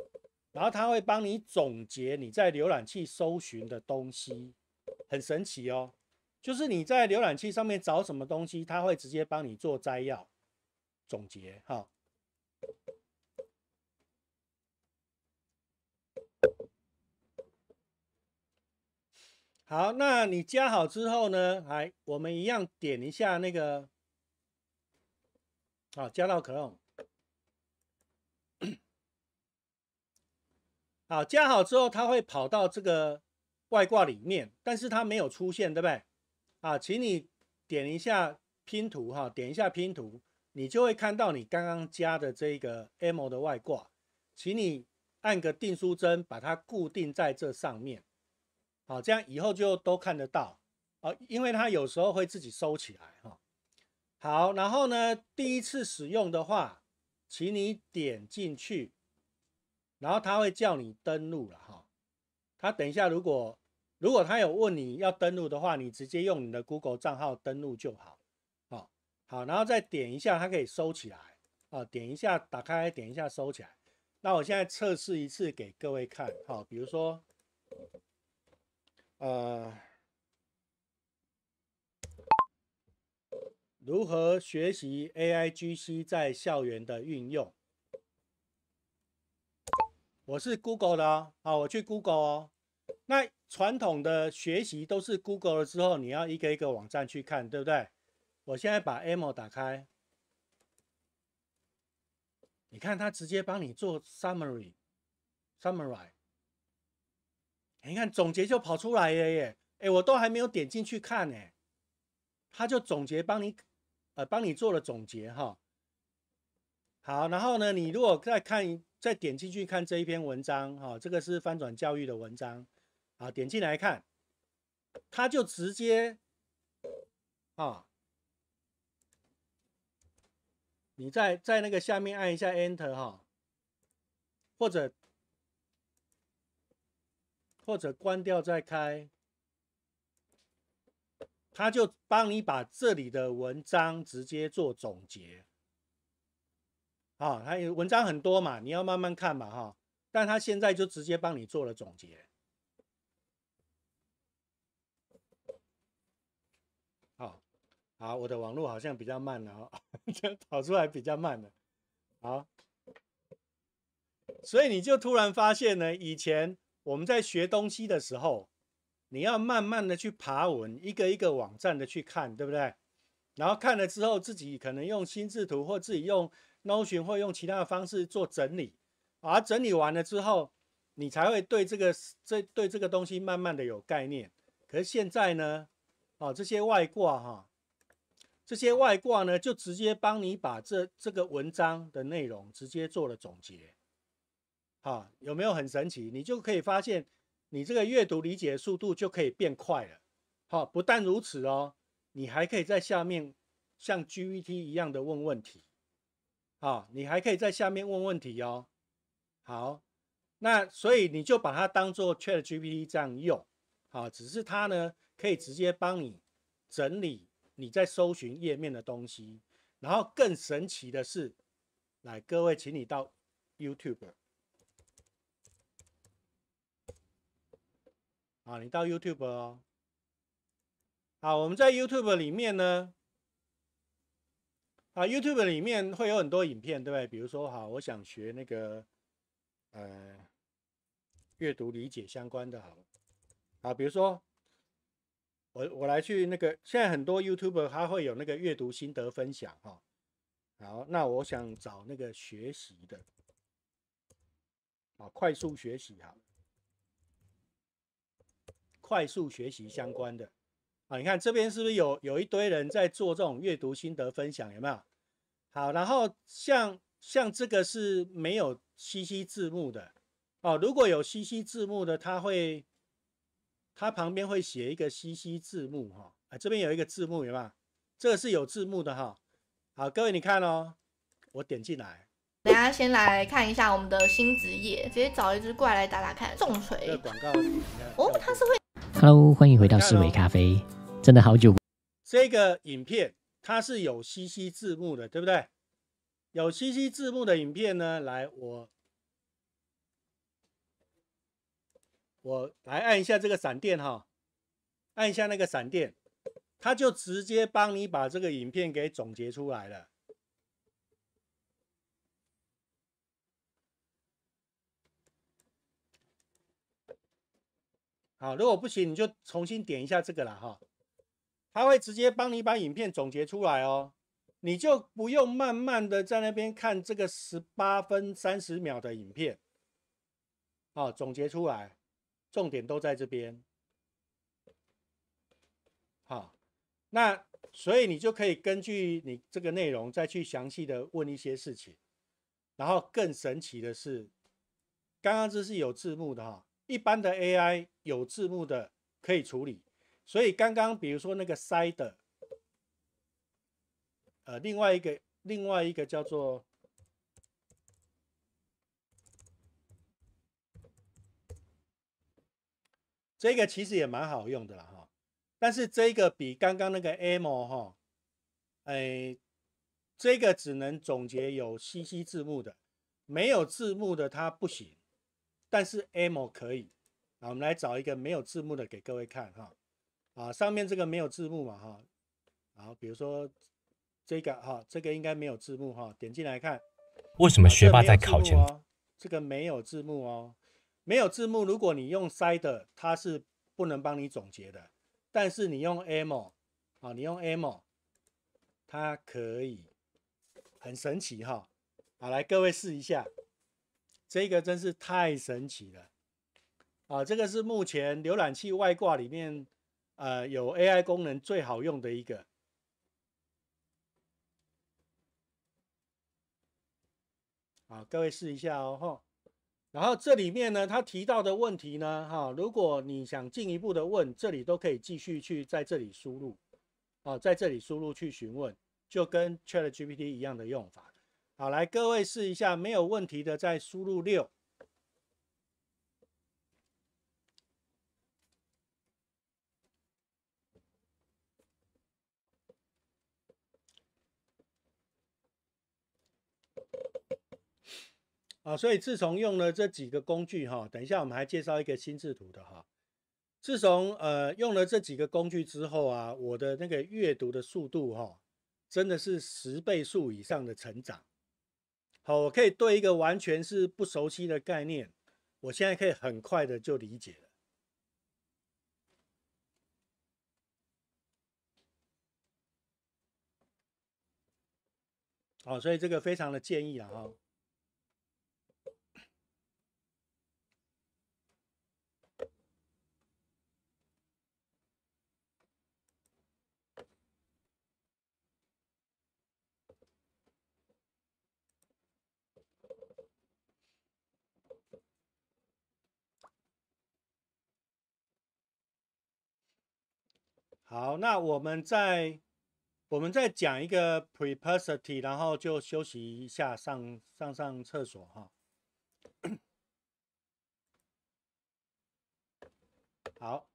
然后它会帮你总结你在浏览器搜寻的东西，很神奇哦。就是你在浏览器上面找什么东西，它会直接帮你做摘要、总结，哈。好，那你加好之后呢？来，我们一样点一下那个，啊，加到 Chrome。好，加好之后，它会跑到这个外挂里面，但是它没有出现，对不对？啊，请你点一下拼图哈，点一下拼图，你就会看到你刚刚加的这个 M 的外挂，请你按个定书针把它固定在这上面，好，这样以后就都看得到啊，因为它有时候会自己收起来哈。好，然后呢，第一次使用的话，请你点进去，然后他会叫你登录了哈，他等一下如果。如果他有问你要登录的话，你直接用你的 Google 账号登录就好。哦，好，然后再点一下，它可以收起来。啊，点一下打开，点一下收起来。那我现在测试一次给各位看。好，比如说，呃，如何学习 AI GC 在校园的运用？我是 Google 的。哦，好，我去 Google 哦。那传统的学习都是 Google 了之后，你要一个一个网站去看，对不对？我现在把 AI 打开，你看他直接帮你做 summary，summary，你看总结就跑出来了耶！哎，我都还没有点进去看呢，他就总结帮你，呃，帮你做了总结哈。好，然后呢，你如果再看，再点进去看这一篇文章，哈，这个是翻转教育的文章。啊，点进来看，他就直接啊，你在在那个下面按一下 Enter 哈，或者或者关掉再开，他就帮你把这里的文章直接做总结。啊，它有文章很多嘛，你要慢慢看嘛哈，但他现在就直接帮你做了总结。啊，我的网络好像比较慢了啊，跑出来比较慢了。好，所以你就突然发现呢，以前我们在学东西的时候，你要慢慢的去爬文，一个一个网站的去看，对不对？然后看了之后，自己可能用心智图或自己用 Notion 或用其他的方式做整理，而整理完了之后，你才会对这个这对这个东西慢慢的有概念。可是现在呢，啊，这些外挂哈。这些外挂呢，就直接帮你把这这个文章的内容直接做了总结，啊，有没有很神奇？你就可以发现，你这个阅读理解速度就可以变快了。好，不但如此哦，你还可以在下面像 GPT 一样的问问题，啊，你还可以在下面问问题哦。好，那所以你就把它当做 ChatGPT 这样用，啊，只是它呢可以直接帮你整理。你在搜寻页面的东西，然后更神奇的是，来各位，请你到 YouTube 啊，你到 YouTube 哦，好，我们在 YouTube 里面呢，啊，YouTube 里面会有很多影片，对不对？比如说，好，我想学那个呃阅读理解相关的，好了，啊，比如说。我我来去那个，现在很多 YouTube 他会有那个阅读心得分享哈，好，那我想找那个学习的，啊，快速学习哈，快速学习相关的，啊，你看这边是不是有有一堆人在做这种阅读心得分享，有没有？好，然后像像这个是没有 CC 字幕的，哦，如果有 CC 字幕的，他会。它旁边会写一个 CC 字幕哈，哎，这边有一个字幕有吗？这个是有字幕的哈。好，各位你看哦，我点进来。等下先来看一下我们的新职业，直接找一只怪来打打看。重锤。广告。哦，它是会。Hello，欢迎回到思维咖啡，真的好久。这个影片它是有 CC 字幕的，对不对？有 CC 字幕的影片呢，来我。我来按一下这个闪电哈，按一下那个闪电，它就直接帮你把这个影片给总结出来了。好，如果不行你就重新点一下这个了哈，它会直接帮你把影片总结出来哦，你就不用慢慢的在那边看这个十八分三十秒的影片，哦，总结出来。重点都在这边，好，那所以你就可以根据你这个内容再去详细的问一些事情，然后更神奇的是，刚刚这是有字幕的哈，一般的 AI 有字幕的可以处理，所以刚刚比如说那个塞的，呃，另外一个另外一个叫做。这个其实也蛮好用的啦哈，但是这个比刚刚那个 M 哈，哎，这个只能总结有西西字幕的，没有字幕的它不行，但是 M 可以啊。我们来找一个没有字幕的给各位看哈啊，上面这个没有字幕嘛哈，好，比如说这个哈，这个应该没有字幕哈，点进来看，为什么学霸在考前？这个没有字幕哦。没有字幕，如果你用塞 i d e 它是不能帮你总结的。但是你用 M，啊，你用 M，它可以，很神奇哈。好，来各位试一下，这个真是太神奇了，啊，这个是目前浏览器外挂里面，呃，有 AI 功能最好用的一个。好，各位试一下哦，吼。然后这里面呢，他提到的问题呢，哈，如果你想进一步的问，这里都可以继续去在这里输入，啊，在这里输入去询问，就跟 Chat GPT 一样的用法。好，来各位试一下，没有问题的再输入六。啊，所以自从用了这几个工具哈，等一下我们还介绍一个心智图的哈。自从呃用了这几个工具之后啊，我的那个阅读的速度哈，真的是十倍数以上的成长。好，我可以对一个完全是不熟悉的概念，我现在可以很快的就理解了。好，所以这个非常的建议了哈。好，那我们再我们再讲一个 p r e p a r i t y 然后就休息一下，上上上厕所哈。好，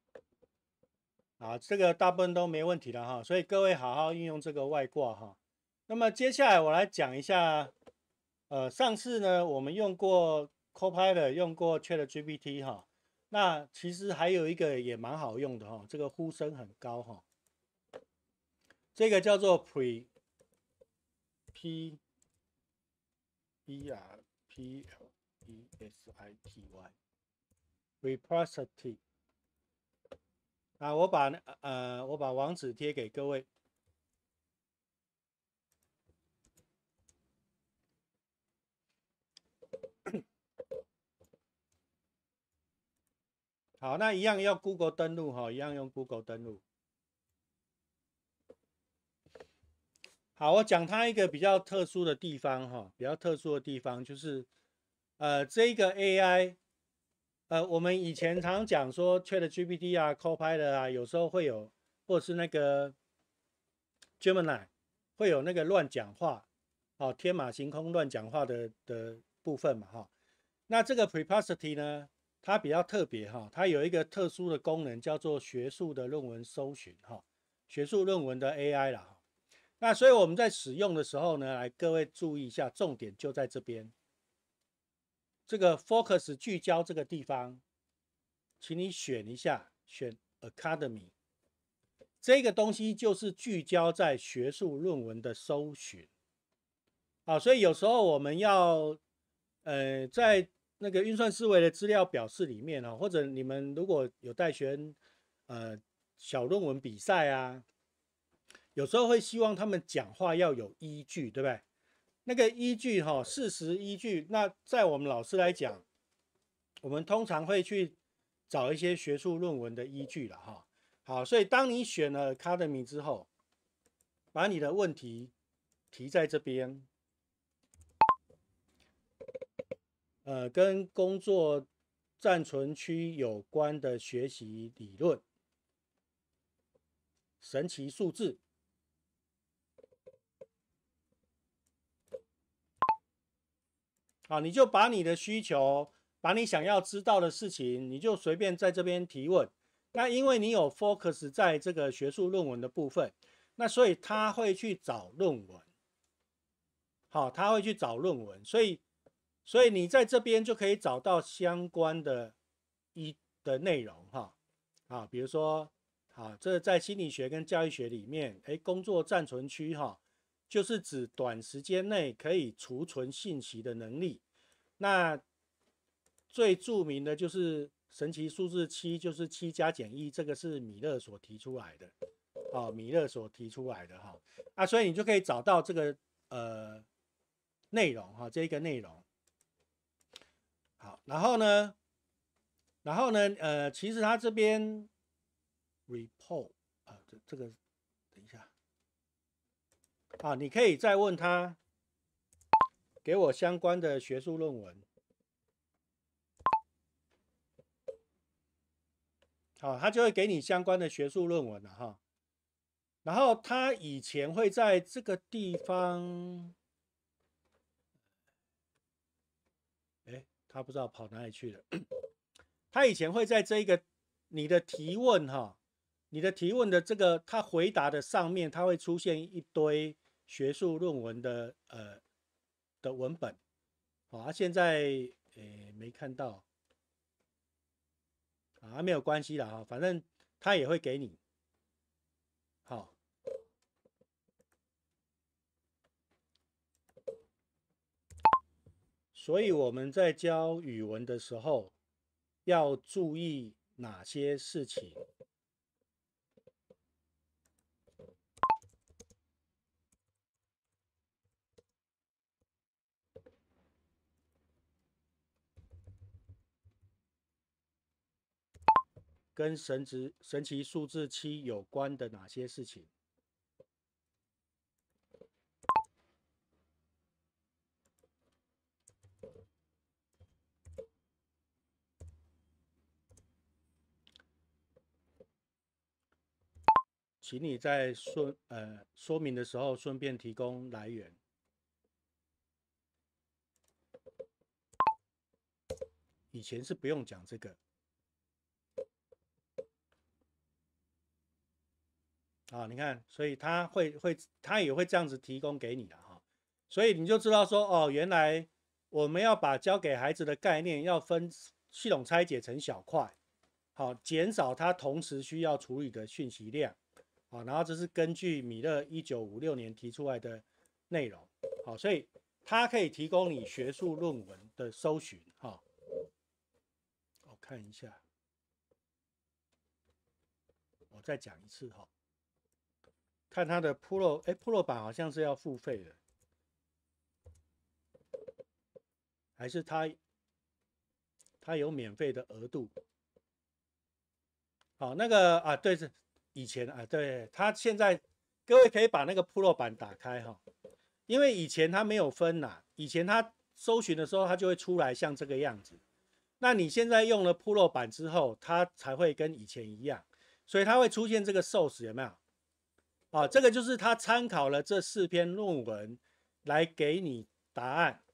啊，这个大部分都没问题了哈，所以各位好好运用这个外挂哈。那么接下来我来讲一下，呃，上次呢我们用过 Copilot，用过 ChatGPT 哈。那其实还有一个也蛮好用的哈，这个呼声很高哈，这个叫做 pre p e r p l e s i t y r e p r l s i t y 那我把呃我把网址贴给各位。好，那一样要 Google 登录哈，一样用 Google 登录。好，我讲它一个比较特殊的地方哈，比较特殊的地方就是，呃，这个 AI，呃，我们以前常讲说 ChatGPT 啊、Copilot 啊，有时候会有，或是那个 Gemini 会有那个乱讲话，哦，天马行空乱讲话的的部分嘛哈。那这个 Preposity 呢？它比较特别哈，它有一个特殊的功能，叫做学术的论文搜寻哈，学术论文的 AI 啦那所以我们在使用的时候呢，来各位注意一下，重点就在这边，这个 focus 聚焦这个地方，请你选一下，选 academy，这个东西就是聚焦在学术论文的搜寻。好，所以有时候我们要，呃，在那个运算思维的资料表示里面哦，或者你们如果有带学生呃小论文比赛啊，有时候会希望他们讲话要有依据，对不对？那个依据哈，事实依据，那在我们老师来讲，我们通常会去找一些学术论文的依据了哈。好，所以当你选了卡德米之后，把你的问题提在这边。呃，跟工作暂存区有关的学习理论，神奇数字。好，你就把你的需求，把你想要知道的事情，你就随便在这边提问。那因为你有 focus 在这个学术论文的部分，那所以他会去找论文。好，他会去找论文，所以。所以你在这边就可以找到相关的一的内容哈啊，比如说啊，这在心理学跟教育学里面，哎，工作暂存区哈，就是指短时间内可以储存信息的能力。那最著名的就是神奇数字七，就是七加减一，这个是米勒所提出来的哦，米勒所提出来的哈啊，所以你就可以找到这个呃内容哈，这一个内容。然后呢，然后呢，呃，其实他这边 report 啊，这这个等一下，啊，你可以再问他，给我相关的学术论文，好，他就会给你相关的学术论文了哈。然后他以前会在这个地方。他不知道跑哪里去了。他以前会在这一个你的提问哈，你的提问的这个他回答的上面，他会出现一堆学术论文的呃的文本，啊，现在呃没看到，啊，没有关系啦，反正他也会给你。所以我们在教语文的时候，要注意哪些事情？跟神职神奇数字七有关的哪些事情？请你在说呃说明的时候，顺便提供来源。以前是不用讲这个，啊，你看，所以他会会他也会这样子提供给你的哈，所以你就知道说哦，原来我们要把教给孩子的概念要分系统拆解成小块，好，减少他同时需要处理的讯息量。啊，然后这是根据米勒一九五六年提出来的内容，好，所以它可以提供你学术论文的搜寻，哈，我看一下，我再讲一次哈，看它的 Pro，哎，Pro 版好像是要付费的，还是它它有免费的额度？好，那个啊，对是。以前啊，对他现在，各位可以把那个 Pro 版打开哈，因为以前它没有分呐，以前它搜寻的时候它就会出来像这个样子。那你现在用了 Pro 版之后，它才会跟以前一样，所以它会出现这个 Source 有没有？啊，这个就是他参考了这四篇论文来给你答案。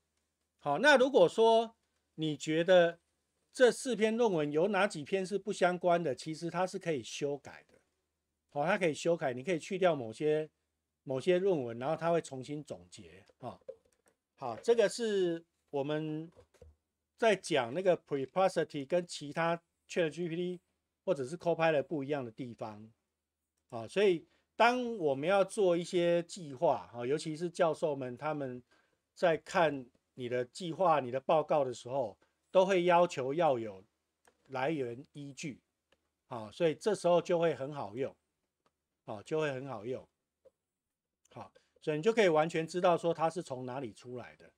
好，那如果说你觉得这四篇论文有哪几篇是不相关的，其实它是可以修改的。哦，它可以修改，你可以去掉某些某些论文，然后它会重新总结啊。好，这个是我们在讲那个 Prepasity 跟其他 Chat GPT 或者是 Copilot 不一样的地方啊。所以当我们要做一些计划啊，尤其是教授们他们在看你的计划、你的报告的时候，都会要求要有来源依据啊。所以这时候就会很好用。哦，就会很好用。好，所以你就可以完全知道说它是从哪里出来的。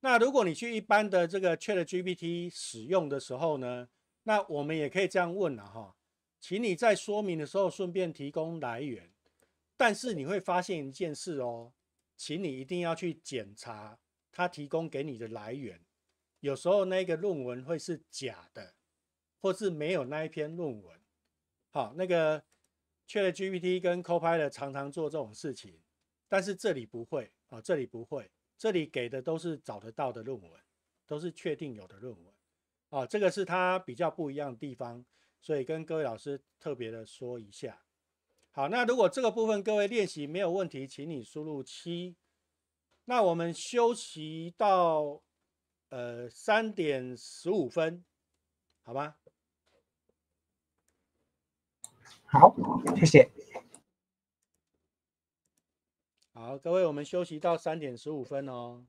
那如果你去一般的这个 Chat GPT 使用的时候呢，那我们也可以这样问了哈，请你在说明的时候顺便提供来源。但是你会发现一件事哦，请你一定要去检查它提供给你的来源，有时候那个论文会是假的，或是没有那一篇论文。好，那个。确了 GPT 跟 Copilot 常常做这种事情，但是这里不会啊，这里不会，这里给的都是找得到的论文，都是确定有的论文啊，这个是它比较不一样的地方，所以跟各位老师特别的说一下。好，那如果这个部分各位练习没有问题，请你输入七。那我们休息到呃三点十五分，好吗？好，谢谢。好，各位，我们休息到三点十五分哦。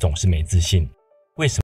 总是没自信，为什么？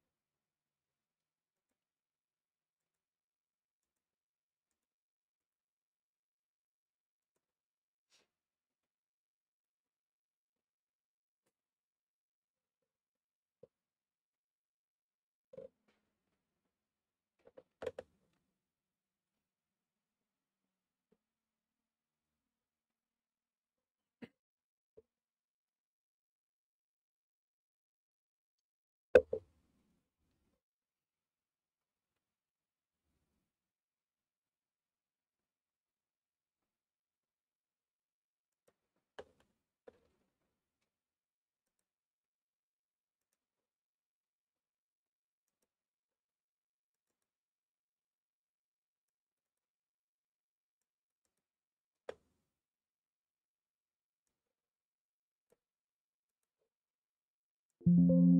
thank you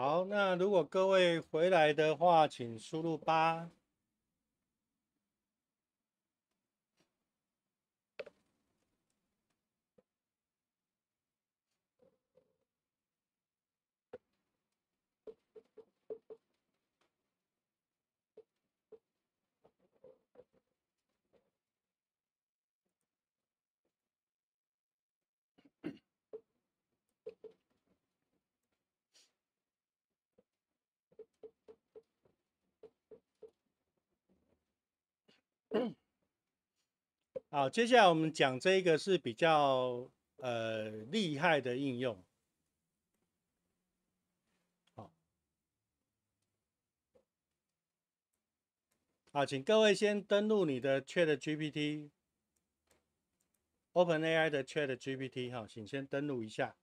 好，那如果各位回来的话，请输入八。好，接下来我们讲这个是比较呃厉害的应用。好，好，请各位先登录你的 Chat GPT，OpenAI 的 Chat GPT 哈，请先登录一下。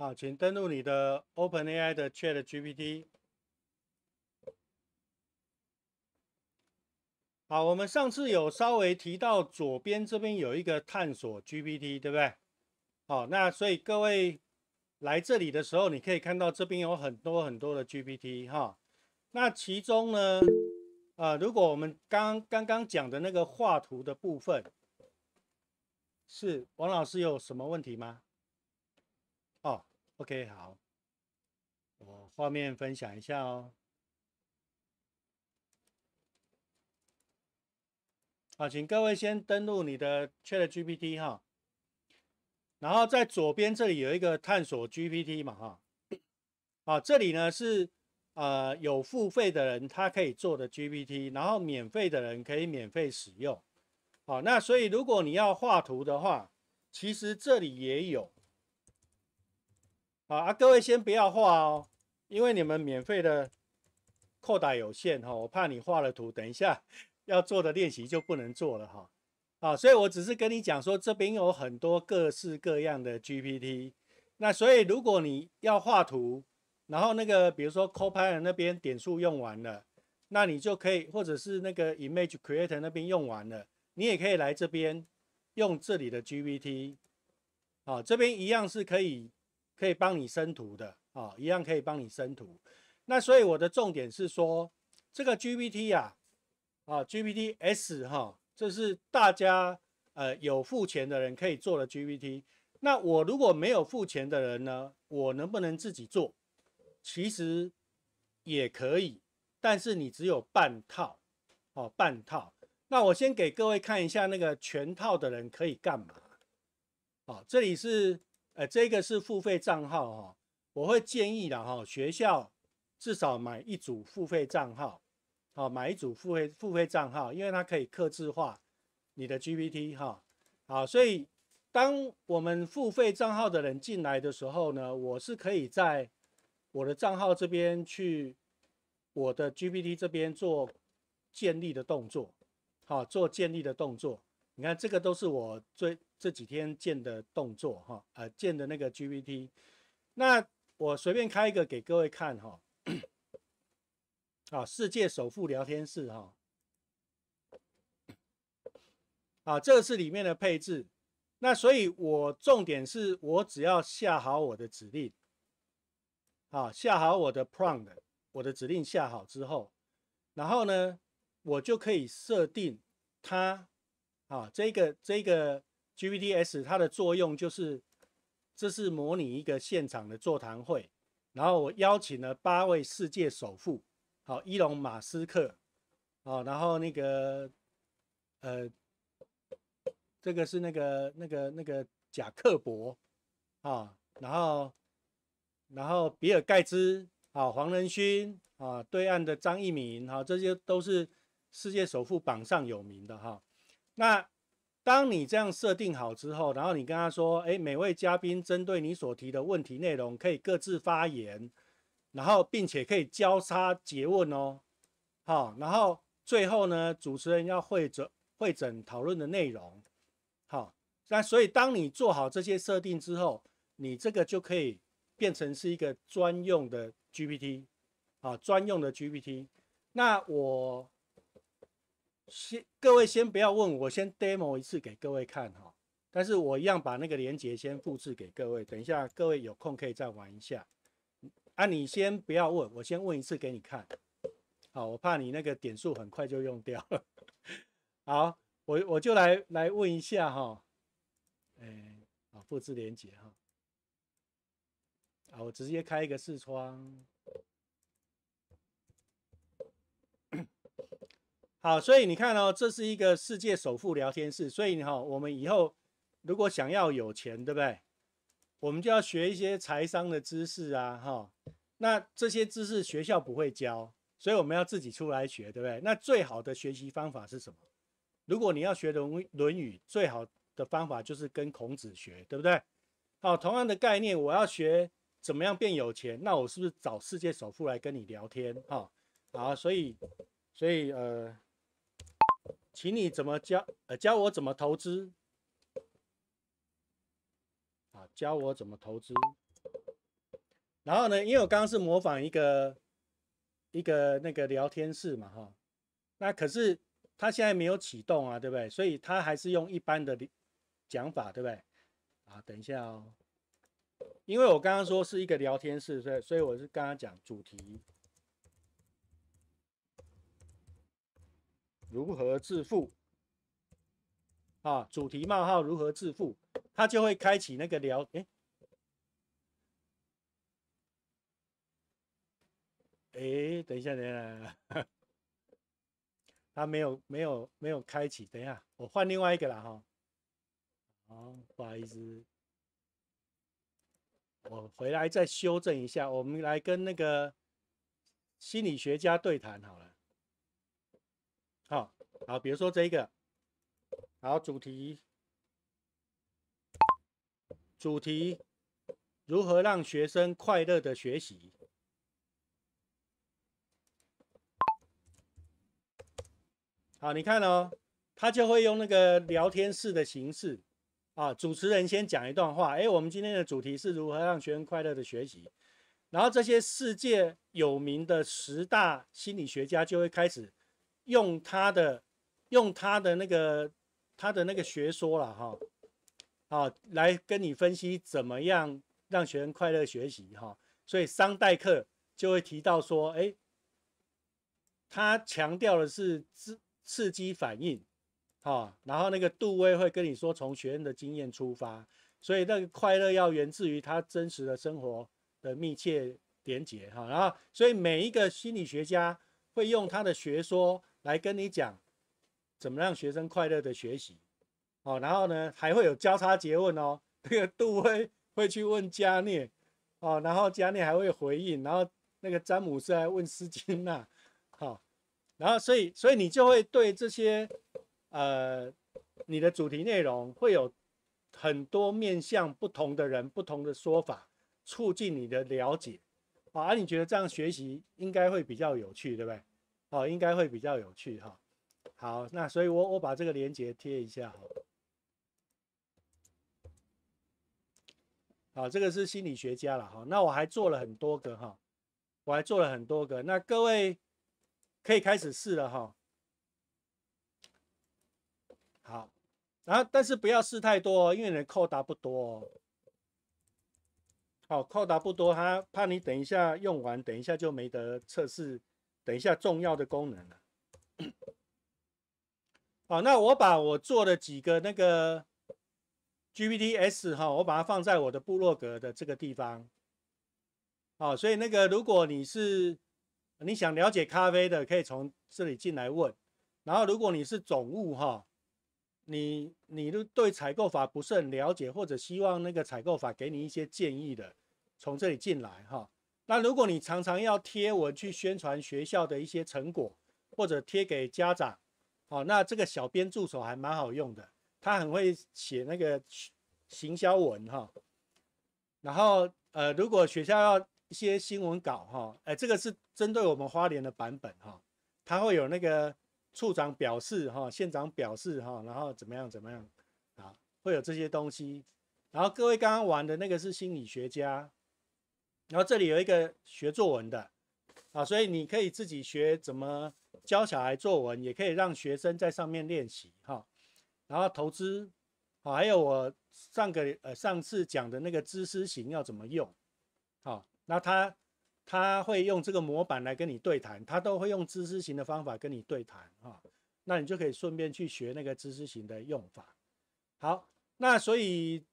好，请登录你的 OpenAI 的 Chat GPT。好，我们上次有稍微提到左边这边有一个探索 GPT，对不对？好，那所以各位来这里的时候，你可以看到这边有很多很多的 GPT 哈。那其中呢，呃，如果我们刚刚刚讲的那个画图的部分，是王老师有什么问题吗？OK，好，我画面分享一下哦。好，请各位先登录你的 Chat GPT 哈，然后在左边这里有一个探索 GPT 嘛哈，啊，这里呢是呃有付费的人他可以做的 GPT，然后免费的人可以免费使用。好，那所以如果你要画图的话，其实这里也有。啊啊！各位先不要画哦，因为你们免费的扣大有限哈，我怕你画了图，等一下要做的练习就不能做了哈。啊，所以我只是跟你讲说，这边有很多各式各样的 GPT。那所以如果你要画图，然后那个比如说 Copilot 那边点数用完了，那你就可以，或者是那个 Image Creator 那边用完了，你也可以来这边用这里的 GPT。啊，这边一样是可以。可以帮你生图的啊，一样可以帮你生图。那所以我的重点是说，这个 GPT 呀，啊 GPTs 哈，这是大家呃有付钱的人可以做的 GPT。那我如果没有付钱的人呢，我能不能自己做？其实也可以，但是你只有半套哦，半套。那我先给各位看一下那个全套的人可以干嘛。好，这里是。呃，这个是付费账号哈，我会建议的哈，学校至少买一组付费账号，好，买一组付费付费账号，因为它可以刻字化你的 GPT 哈，好，所以当我们付费账号的人进来的时候呢，我是可以在我的账号这边去我的 GPT 这边做建立的动作，好，做建立的动作，你看这个都是我最。这几天建的动作哈，呃，建的那个 GPT，那我随便开一个给各位看哈，啊，世界首富聊天室哈，啊，这是里面的配置，那所以我重点是我只要下好我的指令，啊，下好我的 prompt，我的指令下好之后，然后呢，我就可以设定它，啊，这个这个。GPTS，它的作用就是，这是模拟一个现场的座谈会，然后我邀请了八位世界首富，好，伊隆马斯克，好，然后那个，呃，这个是那个那个那个贾克伯，啊，然后，然后比尔盖茨，好，黄仁勋，啊，对岸的张一鸣，哈，这些都是世界首富榜上有名的，哈，那。当你这样设定好之后，然后你跟他说：“诶，每位嘉宾针对你所提的问题内容，可以各自发言，然后并且可以交叉诘问哦。好，然后最后呢，主持人要会诊会诊讨论的内容。好，那所以当你做好这些设定之后，你这个就可以变成是一个专用的 GPT 啊，专用的 GPT。那我。”先，各位先不要问，我先 demo 一次给各位看哈。但是我一样把那个链接先复制给各位，等一下各位有空可以再玩一下。啊，你先不要问，我先问一次给你看。好，我怕你那个点数很快就用掉。了。好，我我就来来问一下哈。哎，好，复制链接哈。好，我直接开一个视窗。好，所以你看哦，这是一个世界首富聊天室，所以你、好，我们以后如果想要有钱，对不对？我们就要学一些财商的知识啊，哈。那这些知识学校不会教，所以我们要自己出来学，对不对？那最好的学习方法是什么？如果你要学《论论语》，最好的方法就是跟孔子学，对不对？好，同样的概念，我要学怎么样变有钱，那我是不是找世界首富来跟你聊天？哈，好，所以，所以，呃。请你怎么教呃教我怎么投资啊？教我怎么投资？然后呢，因为我刚刚是模仿一个一个那个聊天室嘛哈，那可是他现在没有启动啊，对不对？所以他还是用一般的讲法，对不对？啊，等一下哦，因为我刚刚说是一个聊天室，所以所以我是刚刚讲主题。如何致富？啊，主题冒号如何致富？他就会开启那个聊。哎，哎，等一下，等一下，他没有，没有，没有开启。等一下，我换另外一个啦，哈。哦，不好意思，我回来再修正一下。我们来跟那个心理学家对谈好了。好好，比如说这个，好，主题，主题如何让学生快乐的学习？好，你看哦，他就会用那个聊天室的形式啊，主持人先讲一段话，哎，我们今天的主题是如何让学生快乐的学习，然后这些世界有名的十大心理学家就会开始。用他的，用他的那个，他的那个学说了哈，啊，来跟你分析怎么样让学生快乐学习哈。所以桑代克就会提到说，哎，他强调的是刺刺激反应，哈，然后那个杜威会跟你说，从学生的经验出发，所以那个快乐要源自于他真实的生活的密切连结哈，然后所以每一个心理学家会用他的学说。来跟你讲怎么让学生快乐的学习，哦，然后呢还会有交叉结问哦，那个杜威会去问加涅，哦，然后加涅还会回应，然后那个詹姆斯来问斯金纳，好，然后所以所以你就会对这些呃你的主题内容会有很多面向不同的人不同的说法，促进你的了解，好，而你觉得这样学习应该会比较有趣，对不对？哦，应该会比较有趣哈。好，那所以我我把这个链接贴一下哈。好，这个是心理学家了哈。那我还做了很多个哈，我还做了很多个。那各位可以开始试了哈。好，然后但是不要试太多，因为的扣答不多。哦。好，扣答不多，他怕你等一下用完，等一下就没得测试。等一下，重要的功能了。好，那我把我做的几个那个 GPTs 哈，我把它放在我的部落格的这个地方。好，所以那个如果你是你想了解咖啡的，可以从这里进来问。然后如果你是总务哈，你你都对采购法不是很了解，或者希望那个采购法给你一些建议的，从这里进来哈。那如果你常常要贴文去宣传学校的一些成果，或者贴给家长，哦，那这个小编助手还蛮好用的，他很会写那个行销文哈。然后呃，如果学校要一些新闻稿哈，哎，这个是针对我们花莲的版本哈，他会有那个处长表示哈，县长表示哈，然后怎么样怎么样啊，会有这些东西。然后各位刚刚玩的那个是心理学家。然后这里有一个学作文的啊，所以你可以自己学怎么教小孩作文，也可以让学生在上面练习哈。然后投资，好，还有我上个呃上次讲的那个知识型要怎么用，好，那他他会用这个模板来跟你对谈，他都会用知识型的方法跟你对谈啊，那你就可以顺便去学那个知识型的用法。好，那所以。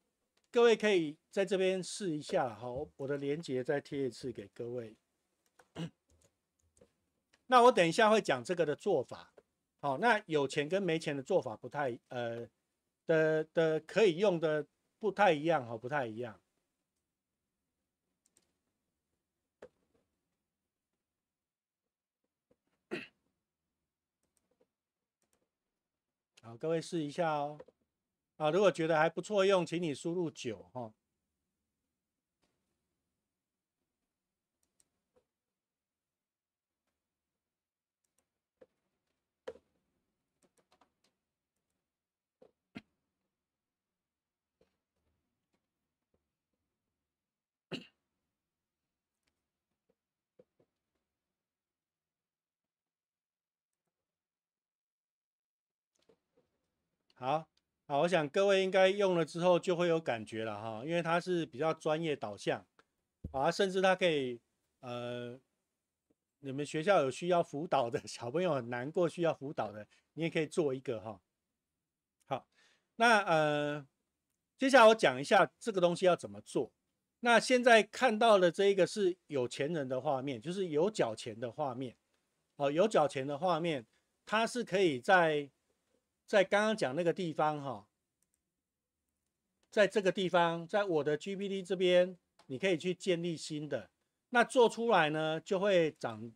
各位可以在这边试一下，好，我的链接再贴一次给各位。那我等一下会讲这个的做法，好，那有钱跟没钱的做法不太，呃的的可以用的不太一样，好，不太一样。好，各位试一下哦。啊，如果觉得还不错用，请你输入九哈。好。好，我想各位应该用了之后就会有感觉了哈，因为它是比较专业导向，啊，甚至它可以，呃，你们学校有需要辅导的 小朋友很难过需要辅导的，你也可以做一个哈。好，那呃，接下来我讲一下这个东西要怎么做。那现在看到的这一个是有钱人的画面，就是有缴钱的画面，哦，有缴钱的画面，它是可以在。在刚刚讲那个地方哈，在这个地方，在我的 GPT 这边，你可以去建立新的。那做出来呢，就会长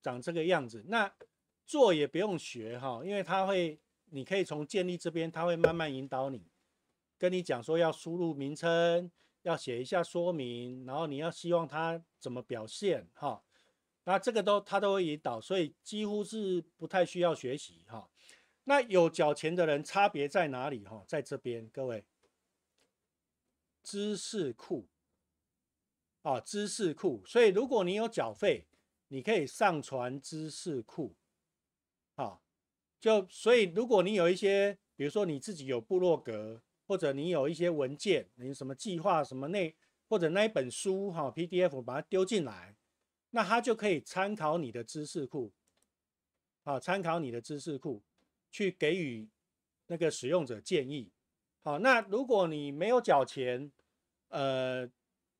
长这个样子。那做也不用学哈，因为它会，你可以从建立这边，它会慢慢引导你，跟你讲说要输入名称，要写一下说明，然后你要希望它怎么表现哈。那这个都它都会引导，所以几乎是不太需要学习哈。那有缴钱的人差别在哪里？哈，在这边，各位知识库啊，知识库。所以，如果你有缴费，你可以上传知识库，啊，就所以，如果你有一些，比如说你自己有部落格，或者你有一些文件，你什么计划、什么那或者那一本书哈，PDF 把它丢进来，那它就可以参考你的知识库，啊，参考你的知识库。去给予那个使用者建议，好，那如果你没有缴钱，呃，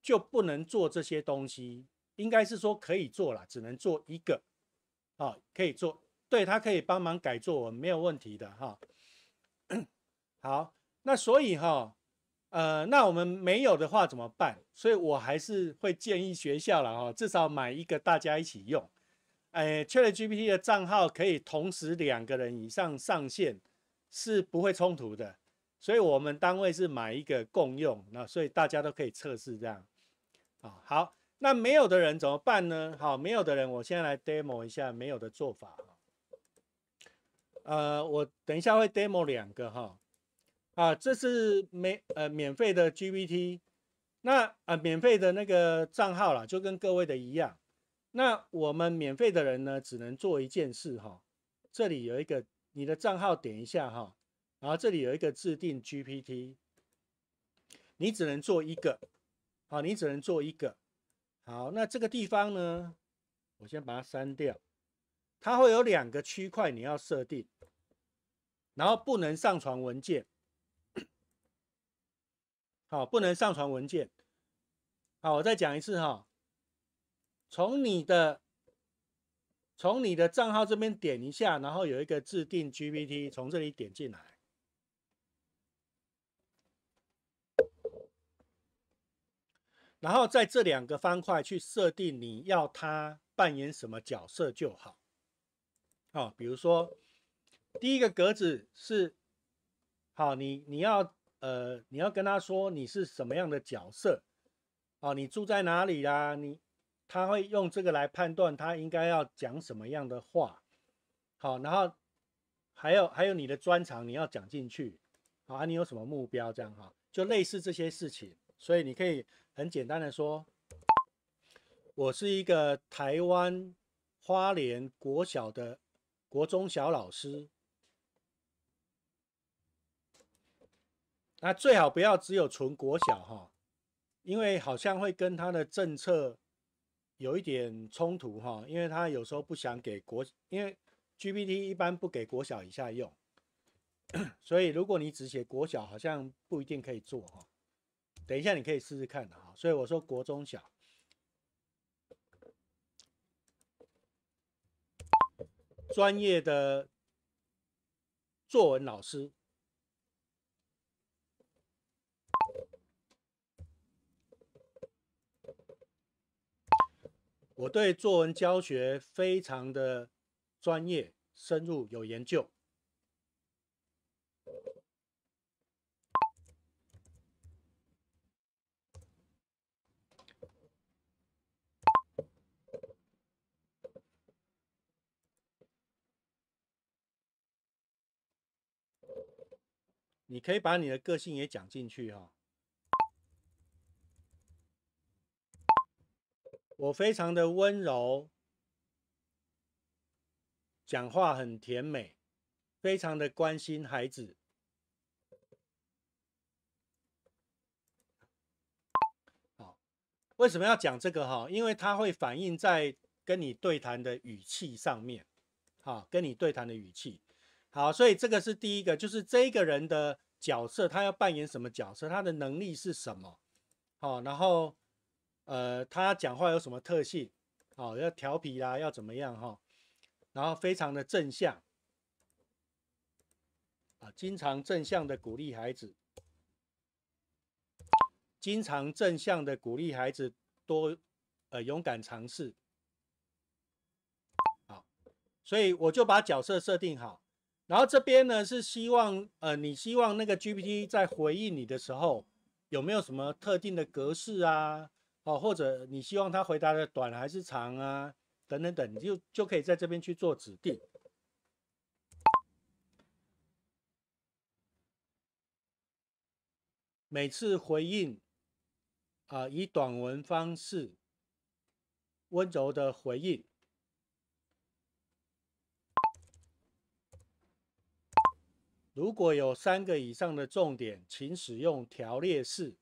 就不能做这些东西，应该是说可以做了，只能做一个，啊，可以做，对他可以帮忙改作文，没有问题的哈。好，那所以哈，呃，那我们没有的话怎么办？所以我还是会建议学校了哈，至少买一个大家一起用。哎，ChatGPT 的账号可以同时两个人以上上线，是不会冲突的。所以我们单位是买一个共用，那所以大家都可以测试这样啊。好，那没有的人怎么办呢？好，没有的人，我现在来 demo 一下没有的做法。呃，我等一下会 demo 两个哈。啊，这是没呃免费的 GPT，那啊免费的那个账号啦，就跟各位的一样。那我们免费的人呢，只能做一件事哈。这里有一个你的账号，点一下哈，然后这里有一个自定 GPT，你只能做一个，好，你只能做一个。好，那这个地方呢，我先把它删掉。它会有两个区块你要设定，然后不能上传文件，好，不能上传文件。好，我再讲一次哈。从你的从你的账号这边点一下，然后有一个自定 GPT，从这里点进来，然后在这两个方块去设定你要他扮演什么角色就好。哦，比如说第一个格子是好，你你要呃你要跟他说你是什么样的角色，啊，你住在哪里啦，你。他会用这个来判断他应该要讲什么样的话，好，然后还有还有你的专长你要讲进去，好啊，你有什么目标这样哈，就类似这些事情，所以你可以很简单的说，我是一个台湾花莲国小的国中小老师，那最好不要只有纯国小哈，因为好像会跟他的政策。有一点冲突哈，因为他有时候不想给国，因为 GPT 一般不给国小以下用，所以如果你只写国小，好像不一定可以做哈。等一下你可以试试看的哈。所以我说国中小专业的作文老师。我对作文教学非常的专业、深入，有研究。你可以把你的个性也讲进去哈。我非常的温柔，讲话很甜美，非常的关心孩子。好，为什么要讲这个哈？因为它会反映在跟你对谈的语气上面，好，跟你对谈的语气。好，所以这个是第一个，就是这个人的角色，他要扮演什么角色，他的能力是什么。好，然后。呃，他讲话有什么特性？哦，要调皮啦，要怎么样哈？然后非常的正向，啊，经常正向的鼓励孩子，经常正向的鼓励孩子多呃勇敢尝试，好，所以我就把角色设定好。然后这边呢是希望呃你希望那个 GPT 在回应你的时候有没有什么特定的格式啊？哦，或者你希望他回答的短还是长啊？等等等，你就就可以在这边去做指定。每次回应，啊，以短文方式温柔的回应。如果有三个以上的重点，请使用条列式。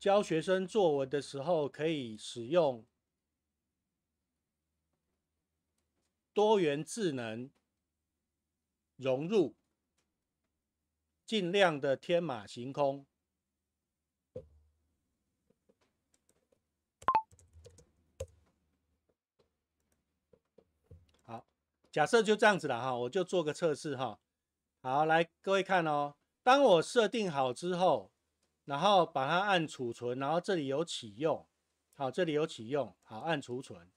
教学生作文的时候，可以使用多元智能融入，尽量的天马行空。好，假设就这样子了哈，我就做个测试哈。好，来各位看哦，当我设定好之后。然后把它按储存，然后这里有启用，好，这里有启用，好，按储存。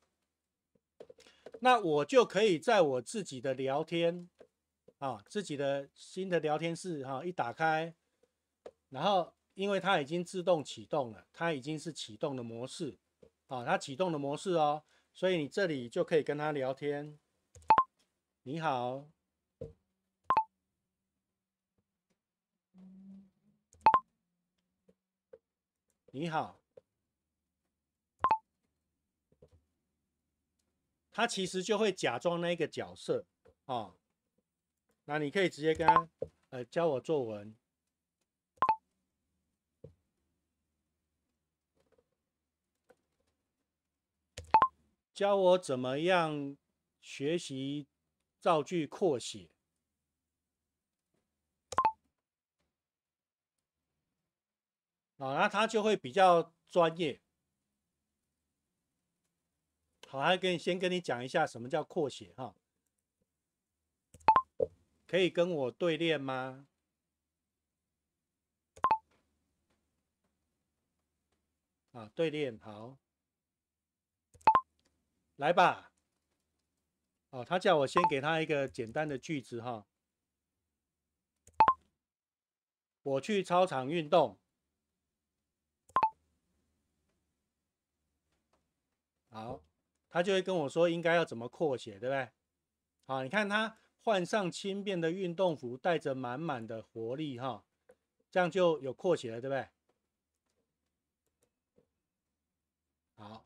那我就可以在我自己的聊天啊，自己的新的聊天室哈，一打开，然后因为它已经自动启动了，它已经是启动的模式啊，它启动的模式哦，所以你这里就可以跟它聊天。你好。你好，他其实就会假装那个角色啊。那你可以直接跟他，呃，教我作文，教我怎么样学习造句扩写。啊，那他就会比较专业。好，还跟先跟你讲一下什么叫扩写哈。可以跟我对练吗？啊，对练好，来吧。哦，他叫我先给他一个简单的句子哈。我去操场运动。好，他就会跟我说应该要怎么扩写，对不对？好，你看他换上轻便的运动服，带着满满的活力哈，这样就有扩写了，对不对？好，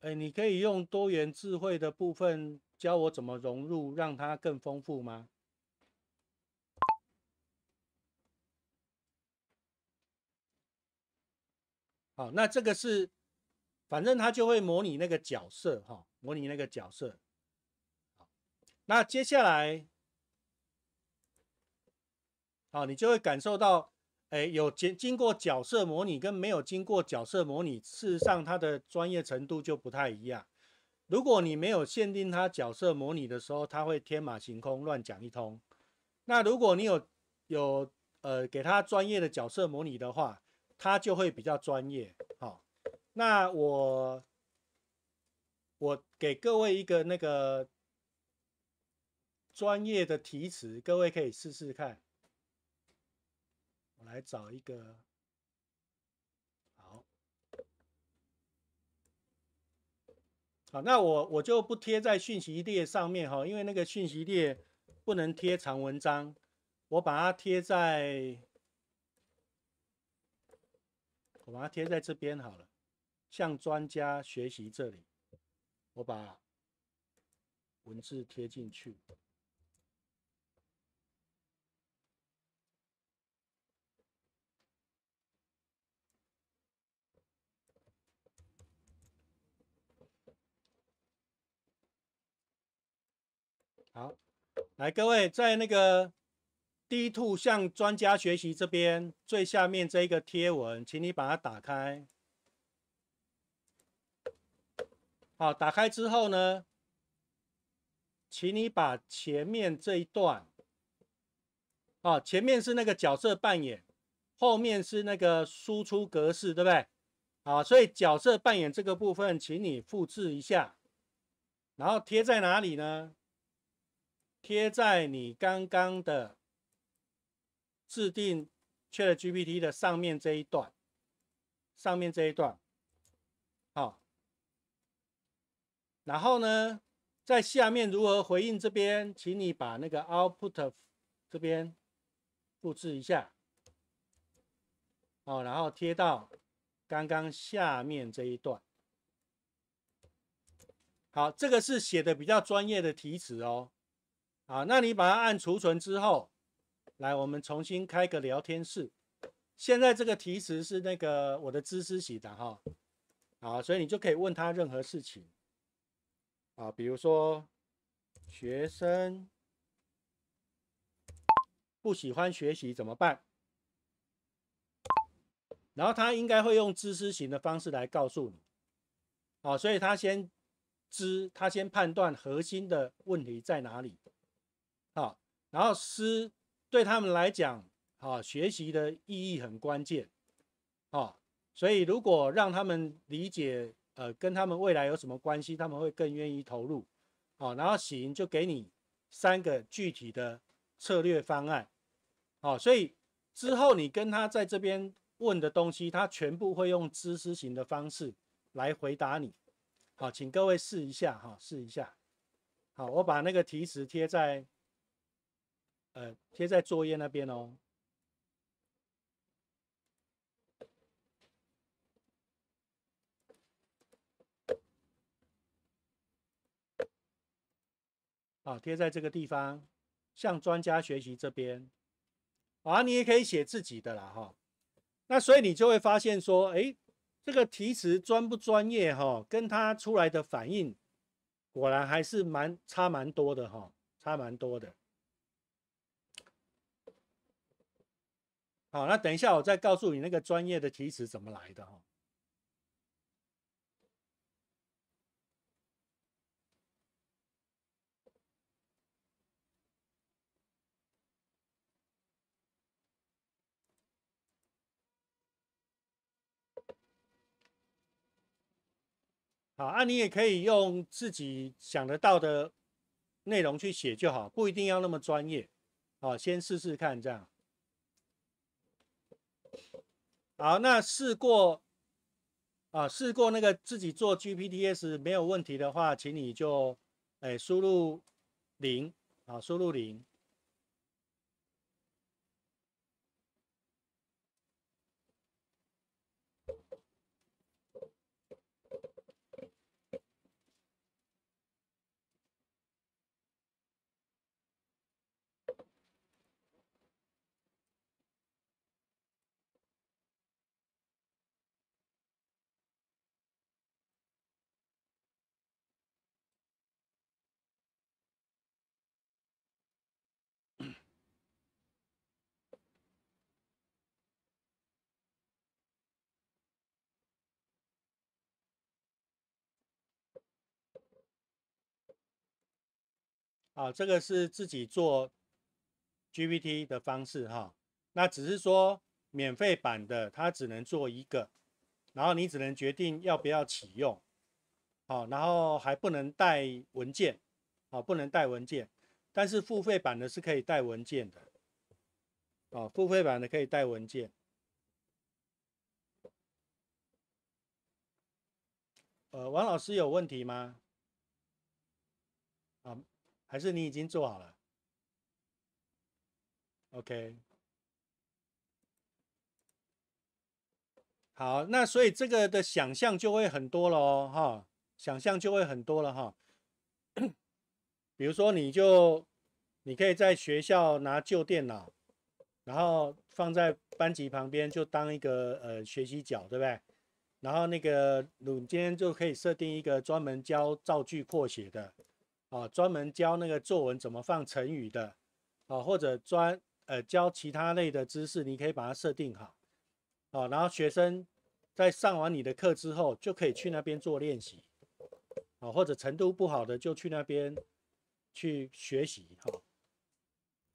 哎，你可以用多元智慧的部分教我怎么融入，让它更丰富吗？好，那这个是。反正他就会模拟那个角色哈，模拟那个角色。那接下来，好，你就会感受到，哎，有经经过角色模拟跟没有经过角色模拟，事实上他的专业程度就不太一样。如果你没有限定他角色模拟的时候，他会天马行空乱讲一通。那如果你有有呃给他专业的角色模拟的话，他就会比较专业，好。那我我给各位一个那个专业的题词，各位可以试试看。我来找一个，好，好，那我我就不贴在讯息列上面哈，因为那个讯息列不能贴长文章，我把它贴在，我把它贴在这边好了。向专家学习。这里，我把文字贴进去。好，来，各位，在那个 “D two 向专家学习”这边最下面这一个贴文，请你把它打开。好，打开之后呢，请你把前面这一段，啊，前面是那个角色扮演，后面是那个输出格式，对不对？啊，所以角色扮演这个部分，请你复制一下，然后贴在哪里呢？贴在你刚刚的制定 ChatGPT 的上面这一段，上面这一段，好。然后呢，在下面如何回应这边，请你把那个 output 这边复制一下，哦，然后贴到刚刚下面这一段。好，这个是写的比较专业的题词哦，啊，那你把它按储存之后，来，我们重新开个聊天室。现在这个题词是那个我的知识写的哈，好，所以你就可以问他任何事情。啊，比如说，学生不喜欢学习怎么办？然后他应该会用知识型的方式来告诉你。啊，所以他先知，他先判断核心的问题在哪里。啊，然后思对他们来讲，啊，学习的意义很关键。啊，所以如果让他们理解。呃，跟他们未来有什么关系？他们会更愿意投入，好，然后喜盈就给你三个具体的策略方案，好，所以之后你跟他在这边问的东西，他全部会用知识型的方式来回答你，好，请各位试一下，哈，试一下，好，我把那个题词贴在，呃，贴在作业那边哦。好，贴在这个地方，向专家学习这边，啊，你也可以写自己的啦哈。那所以你就会发现说，哎，这个题词专不专业哈，跟他出来的反应，果然还是蛮差蛮多的哈，差蛮多的。好，那等一下我再告诉你那个专业的题词怎么来的哈。好，那你也可以用自己想得到的内容去写就好，不一定要那么专业。啊，先试试看这样。好，那试过，啊，试过那个自己做 GPTs 没有问题的话，请你就，哎，输入零，啊，输入零。啊，这个是自己做 GPT 的方式哈，那只是说免费版的，它只能做一个，然后你只能决定要不要启用，好，然后还不能带文件，啊，不能带文件，但是付费版的是可以带文件的，啊，付费版的可以带文件。呃，王老师有问题吗？啊？还是你已经做好了，OK。好，那所以这个的想象就会很多了哦，哈，想象就会很多了哈。比如说，你就你可以在学校拿旧电脑，然后放在班级旁边，就当一个呃学习角，对不对？然后那个你今天就可以设定一个专门教造句扩写的。啊，专门教那个作文怎么放成语的，啊，或者专呃教其他类的知识，你可以把它设定好，啊，然后学生在上完你的课之后，就可以去那边做练习，啊，或者程度不好的就去那边去学习，哈，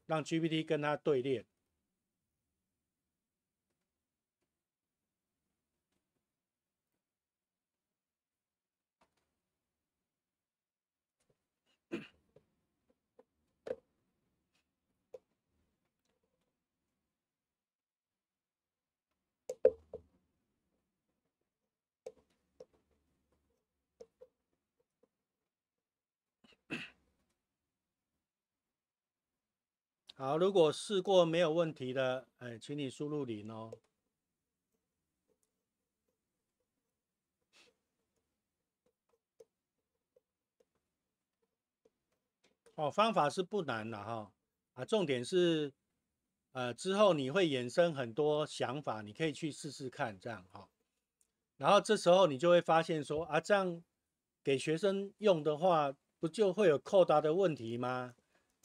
让 GPT 跟他对练。好，如果试过没有问题的，哎，请你输入零哦。哦，方法是不难的哈，啊，重点是，呃，之后你会衍生很多想法，你可以去试试看这样哈。然后这时候你就会发现说啊，这样给学生用的话，不就会有扣答的问题吗？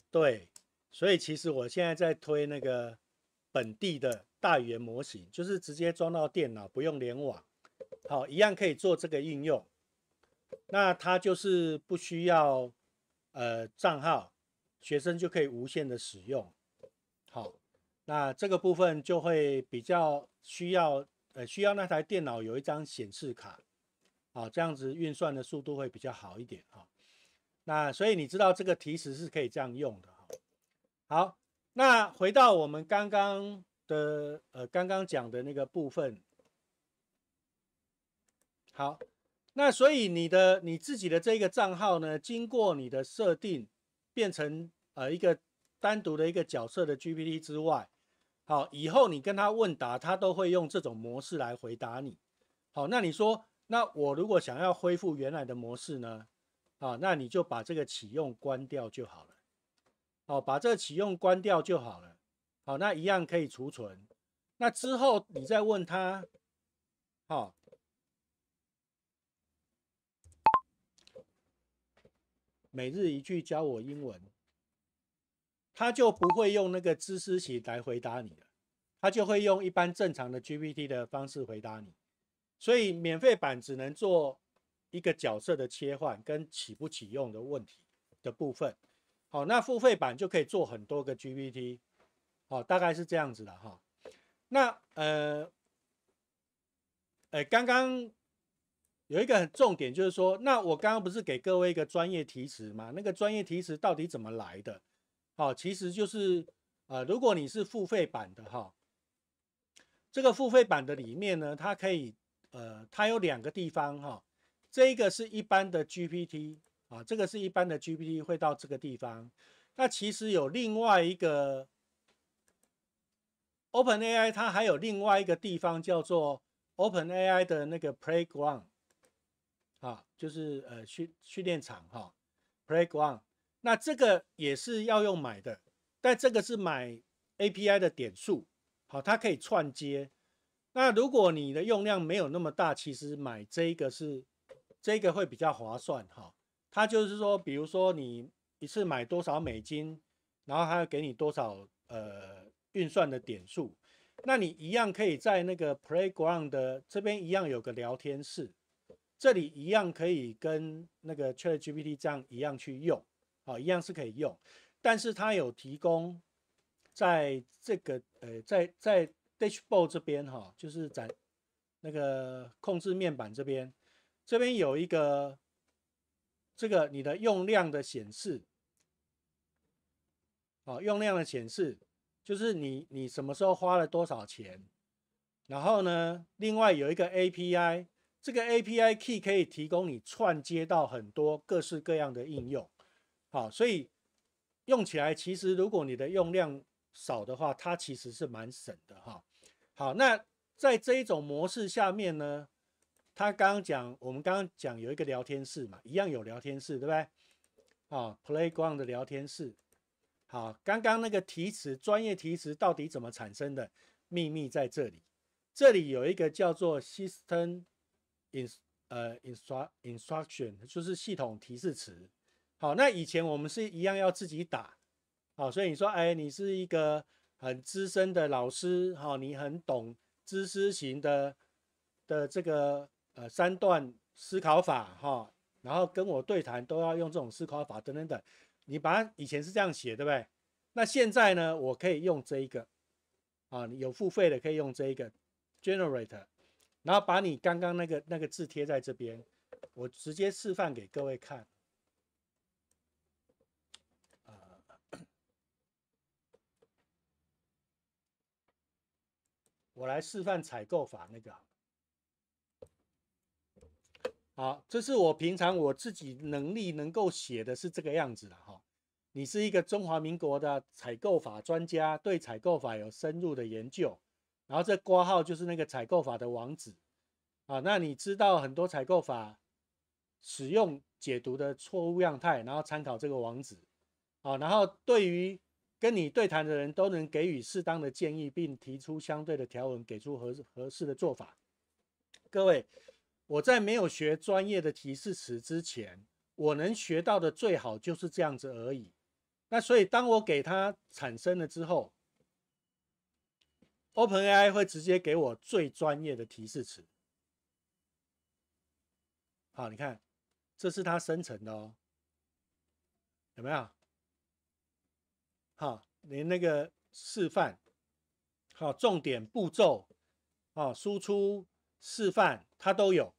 对。所以其实我现在在推那个本地的大语言模型，就是直接装到电脑，不用联网，好，一样可以做这个应用。那它就是不需要呃账号，学生就可以无限的使用。好，那这个部分就会比较需要呃需要那台电脑有一张显示卡，好，这样子运算的速度会比较好一点啊。那所以你知道这个提示是可以这样用的。好，那回到我们刚刚的呃，刚刚讲的那个部分。好，那所以你的你自己的这个账号呢，经过你的设定，变成呃一个单独的一个角色的 g p t 之外，好，以后你跟他问答，他都会用这种模式来回答你。好，那你说，那我如果想要恢复原来的模式呢？啊，那你就把这个启用关掉就好了。哦，把这启用关掉就好了。好，那一样可以储存。那之后你再问他，好，每日一句教我英文，他就不会用那个知识起来回答你了，他就会用一般正常的 GPT 的方式回答你。所以免费版只能做一个角色的切换跟启不启用的问题的部分。好，那付费版就可以做很多个 GPT，哦，大概是这样子的哈。那呃，哎，刚刚有一个很重点，就是说，那我刚刚不是给各位一个专业提词吗？那个专业提词到底怎么来的？哦，其实就是，呃，如果你是付费版的哈，这个付费版的里面呢，它可以，呃，它有两个地方哈，这一个是一般的 GPT。啊，这个是一般的 GPT 会到这个地方。那其实有另外一个 OpenAI，它还有另外一个地方叫做 OpenAI 的那个 Playground 啊，就是呃训训练场哈，Playground。那这个也是要用买的，但这个是买 API 的点数，好，它可以串接。那如果你的用量没有那么大，其实买这个是这个会比较划算哈。它就是说，比如说你一次买多少美金，然后它要给你多少呃运算的点数，那你一样可以在那个 Playground 的这边一样有个聊天室，这里一样可以跟那个 Chat GPT 这样一样去用，好，一样是可以用，但是它有提供在这个呃在在 Dashboard 这边哈，就是在那个控制面板这边，这边有一个。这个你的用量的显示，哦，用量的显示就是你你什么时候花了多少钱，然后呢，另外有一个 API，这个 API key 可以提供你串接到很多各式各样的应用，好，所以用起来其实如果你的用量少的话，它其实是蛮省的哈。好，那在这一种模式下面呢？他刚刚讲，我们刚刚讲有一个聊天室嘛，一样有聊天室，对不对？啊，Playground 的聊天室。好，刚刚那个题词，专业题词到底怎么产生的？秘密在这里。这里有一个叫做 System In 呃 Instruction，就是系统提示词。好，那以前我们是一样要自己打。好，所以你说，哎，你是一个很资深的老师，好，你很懂知识型的的这个。呃，三段思考法哈，然后跟我对谈都要用这种思考法，等等等。你把它以前是这样写，对不对？那现在呢，我可以用这一个啊，有付费的可以用这一个 generator，然后把你刚刚那个那个字贴在这边，我直接示范给各位看。我来示范采购法那个。好，这是我平常我自己能力能够写的是这个样子的哈。你是一个中华民国的采购法专家，对采购法有深入的研究，然后这挂号就是那个采购法的网址。啊，那你知道很多采购法使用解读的错误样态，然后参考这个网址。啊，然后对于跟你对谈的人都能给予适当的建议，并提出相对的条文，给出合合适的做法。各位。我在没有学专业的提示词之前，我能学到的最好就是这样子而已。那所以，当我给它产生了之后，OpenAI 会直接给我最专业的提示词。好，你看，这是它生成的哦，有没有？好，连那个示范、好重点步骤、啊输出示范，它都有。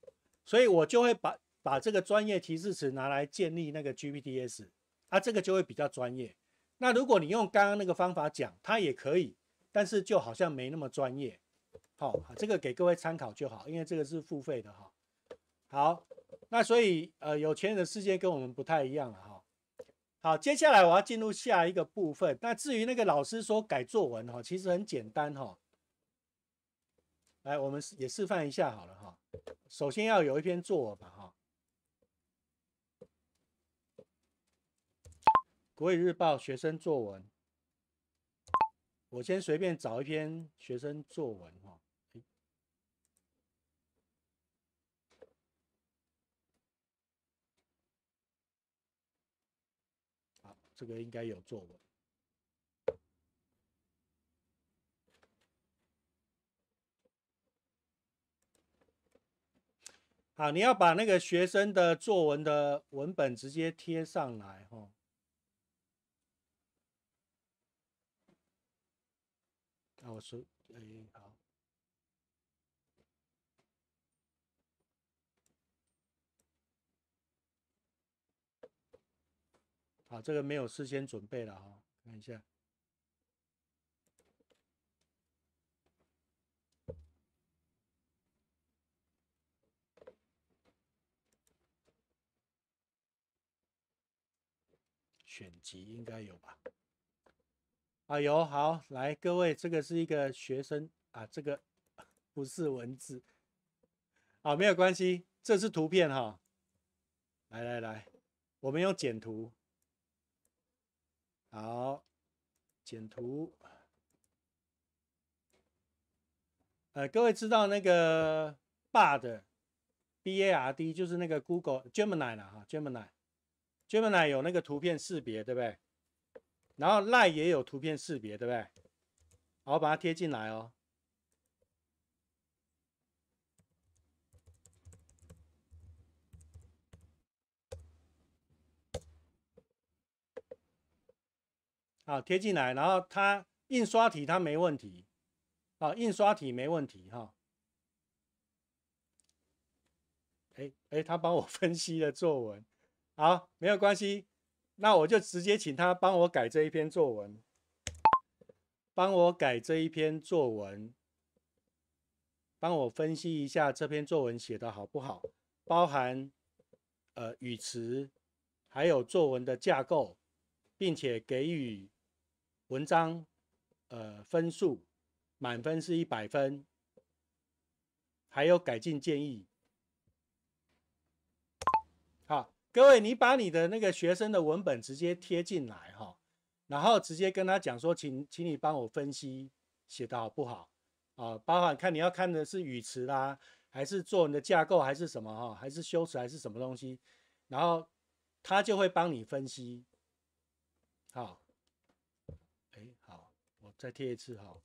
所以我就会把把这个专业提示词拿来建立那个 GPTs，啊，这个就会比较专业。那如果你用刚刚那个方法讲，它也可以，但是就好像没那么专业。好，这个给各位参考就好，因为这个是付费的哈。好，那所以呃，有钱人的世界跟我们不太一样了哈。好，接下来我要进入下一个部分。那至于那个老师说改作文哈，其实很简单哈。来，我们也示范一下好了哈。首先要有一篇作文吧，哈。国语日报学生作文，我先随便找一篇学生作文，哈。这个应该有作文。好，你要把那个学生的作文的文本直接贴上来，哦。啊，我说，哎，好。好，这个没有事先准备了，哈，看一下。选集应该有吧？啊，有好来，各位，这个是一个学生啊，这个 不是文字啊，没有关系，这是图片哈。来来来，我们用简图，好，简图。呃，各位知道那个 bard，b a r d，就是那个 Google Gemini 了哈，Gemini。Gemini 有那个图片识别，对不对？然后赖也有图片识别，对不对？好，把它贴进来哦。好，贴进来，然后它印刷体它没问题，啊，印刷体没问题哈。哎哎，他帮我分析了作文。好，没有关系，那我就直接请他帮我改这一篇作文，帮我改这一篇作文，帮我分析一下这篇作文写的好不好，包含呃语词，还有作文的架构，并且给予文章呃分数，满分是一百分，还有改进建议。各位，你把你的那个学生的文本直接贴进来哈，然后直接跟他讲说，请请你帮我分析写的好不好啊？包含看你要看的是语词啦，还是作文的架构，还是什么哈，还是修辞还是什么东西，然后他就会帮你分析。好，哎，好，我再贴一次哈。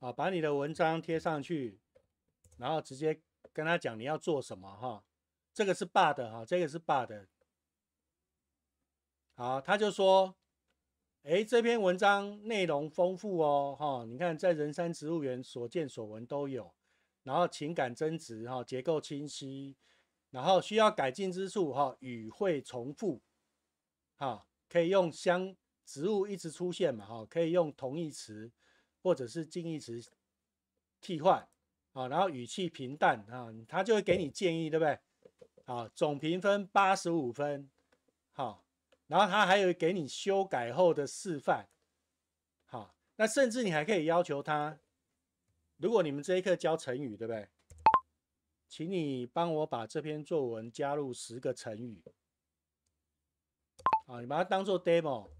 啊，把你的文章贴上去，然后直接跟他讲你要做什么哈。这个是爸的哈，这个是爸的。好，他就说，哎，这篇文章内容丰富哦哈。你看，在人山植物园所见所闻都有，然后情感真挚哈，结构清晰，然后需要改进之处哈，语汇重复哈，可以用相植物一直出现嘛哈，可以用同义词。或者是近义词替换啊，然后语气平淡啊，他就会给你建议，对不对？啊，总评分八十五分，好，然后他还有给你修改后的示范，好，那甚至你还可以要求他，如果你们这一课教成语，对不对？请你帮我把这篇作文加入十个成语，啊，你把它当做 demo。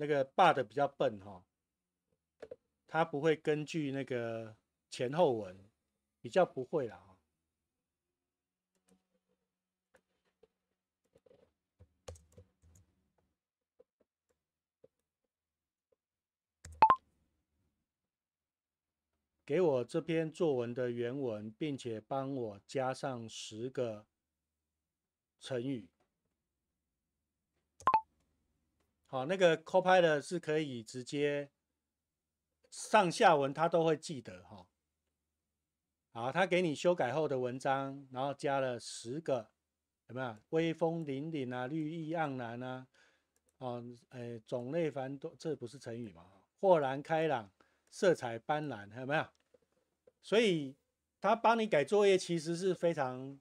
那个爸的比较笨哈，他不会根据那个前后文，比较不会啦。给我这篇作文的原文，并且帮我加上十个成语。好，那个 Copilot 是可以直接上下文，它都会记得哈。好，它给你修改后的文章，然后加了十个有没有？威风凛凛啊，绿意盎然啊，哦，哎，种类繁多，这不是成语吗？豁然开朗，色彩斑斓，还有没有？所以它帮你改作业其实是非常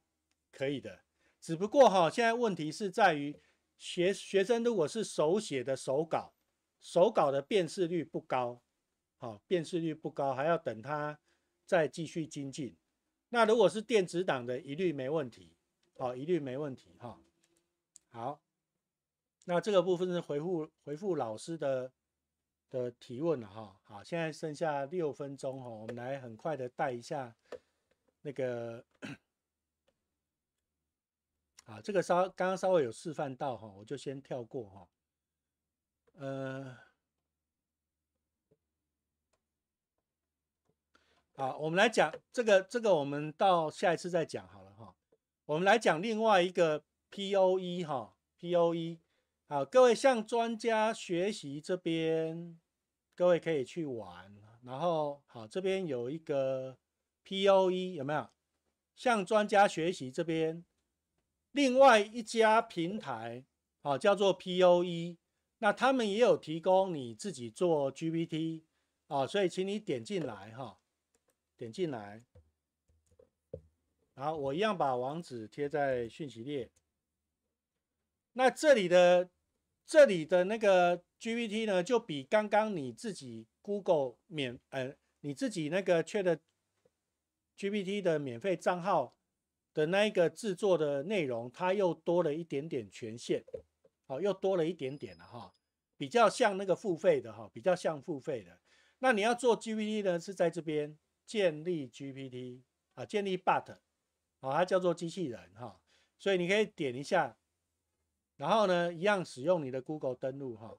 可以的，只不过哈，现在问题是在于。学学生如果是手写的手稿，手稿的辨识率不高，好，辨识率不高，还要等他再继续精进。那如果是电子档的，一律没问题，好，一律没问题哈。好，那这个部分是回复回复老师的的提问了哈。好，现在剩下六分钟哈，我们来很快的带一下那个。啊，这个稍刚刚稍微有示范到哈，我就先跳过哈。呃，好，我们来讲这个这个，我们到下一次再讲好了哈。我们来讲另外一个 POE 哈，POE。好，各位向专家学习这边，各位可以去玩。然后好，这边有一个 POE 有没有？向专家学习这边。另外一家平台啊，叫做 p o e 那他们也有提供你自己做 GPT 啊，所以请你点进来哈，点进来，然后我一样把网址贴在讯息列。那这里的这里的那个 GPT 呢，就比刚刚你自己 Google 免呃你自己那个缺的 GPT 的免费账号。的那一个制作的内容，它又多了一点点权限，好，又多了一点点了哈，比较像那个付费的哈，比较像付费的。那你要做 GPT 呢，是在这边建立 GPT 啊，建立 Bot，啊，它叫做机器人哈，所以你可以点一下，然后呢，一样使用你的 Google 登录哈。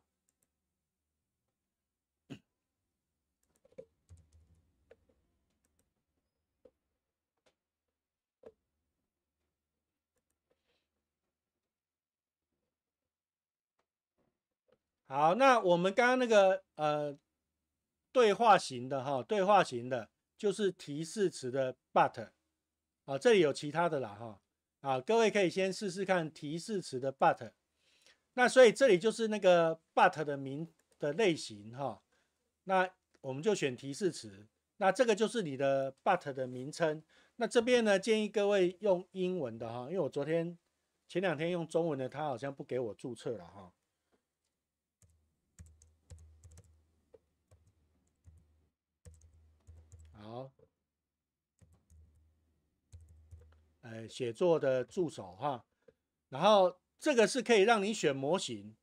好，那我们刚刚那个呃，对话型的哈，对话型的，就是提示词的 but，啊，这里有其他的啦哈，啊，各位可以先试试看提示词的 but，那所以这里就是那个 but 的名的类型哈，那我们就选提示词，那这个就是你的 but 的名称，那这边呢建议各位用英文的哈，因为我昨天前两天用中文的，它好像不给我注册了哈。呃，写作的助手哈，然后这个是可以让你选模型，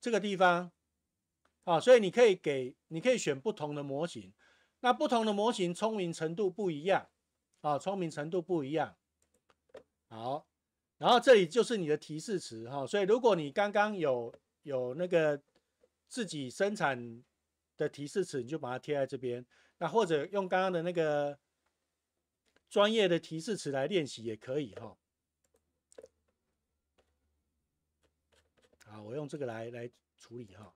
这个地方，啊，所以你可以给，你可以选不同的模型，那不同的模型聪明程度不一样，啊，聪明程度不一样，好，然后这里就是你的提示词哈，所以如果你刚刚有有那个自己生产的提示词，你就把它贴在这边，那或者用刚刚的那个。专业的提示词来练习也可以哈，好，我用这个来来处理哈，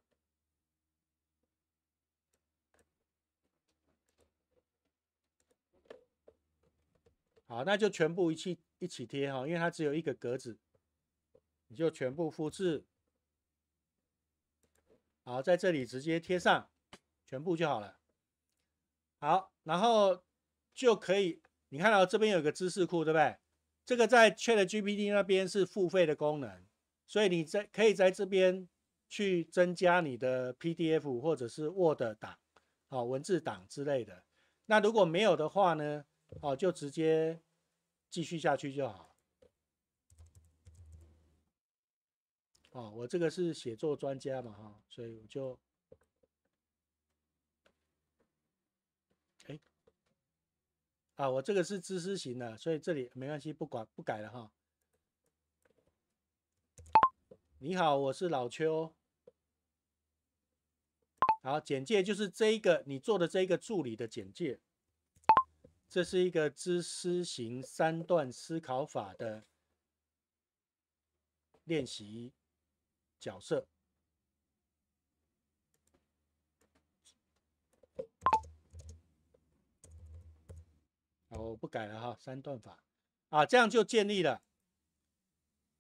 好，那就全部一起一起贴哈，因为它只有一个格子，你就全部复制，好，在这里直接贴上，全部就好了，好，然后就可以。你看到这边有个知识库，对不对？这个在 ChatGPT 那边是付费的功能，所以你在可以在这边去增加你的 PDF 或者是 Word 档、好文字档之类的。那如果没有的话呢？哦，就直接继续下去就好。哦，我这个是写作专家嘛，哈，所以我就。啊，我这个是知识型的，所以这里没关系，不管不改了哈。你好，我是老邱。好，简介就是这一个你做的这一个助理的简介，这是一个知识型三段思考法的练习角色。我不改了哈，三段法啊，这样就建立了。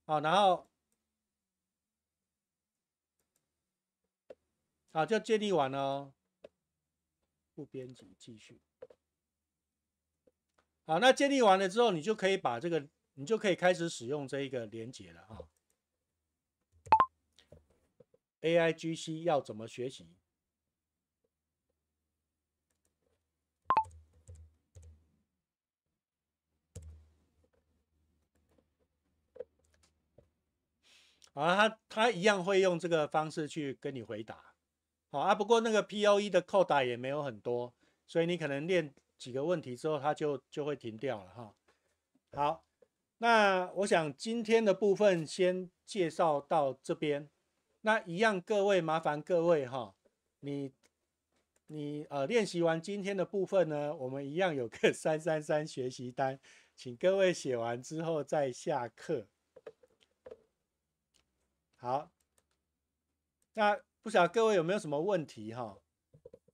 好，然后，好就建立完了，不编辑继续。好，那建立完了之后，你就可以把这个，你就可以开始使用这一个连接了啊。A I G C 要怎么学习？啊，他他一样会用这个方式去跟你回答，好啊。不过那个 P O E 的扣打也没有很多，所以你可能练几个问题之后，他就就会停掉了哈。好，那我想今天的部分先介绍到这边。那一样，各位麻烦各位哈，你你呃练习完今天的部分呢，我们一样有个 三三三学习单，请各位写完之后再下课。好，那不晓得各位有没有什么问题哈？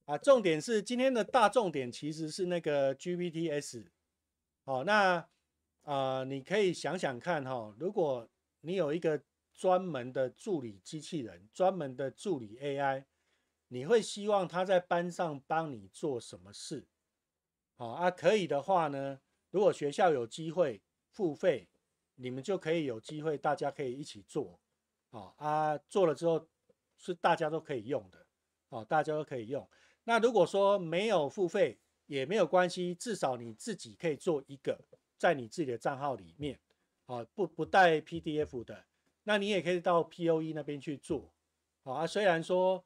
啊，重点是今天的大重点其实是那个 GPTs。好，那啊，你可以想想看哈，如果你有一个专门的助理机器人，专门的助理 AI，你会希望他在班上帮你做什么事？好啊，可以的话呢，如果学校有机会付费，你们就可以有机会，大家可以一起做。啊，啊，做了之后是大家都可以用的，哦，大家都可以用。那如果说没有付费也没有关系，至少你自己可以做一个在你自己的账号里面，啊，不不带 PDF 的，那你也可以到 POE 那边去做，啊，虽然说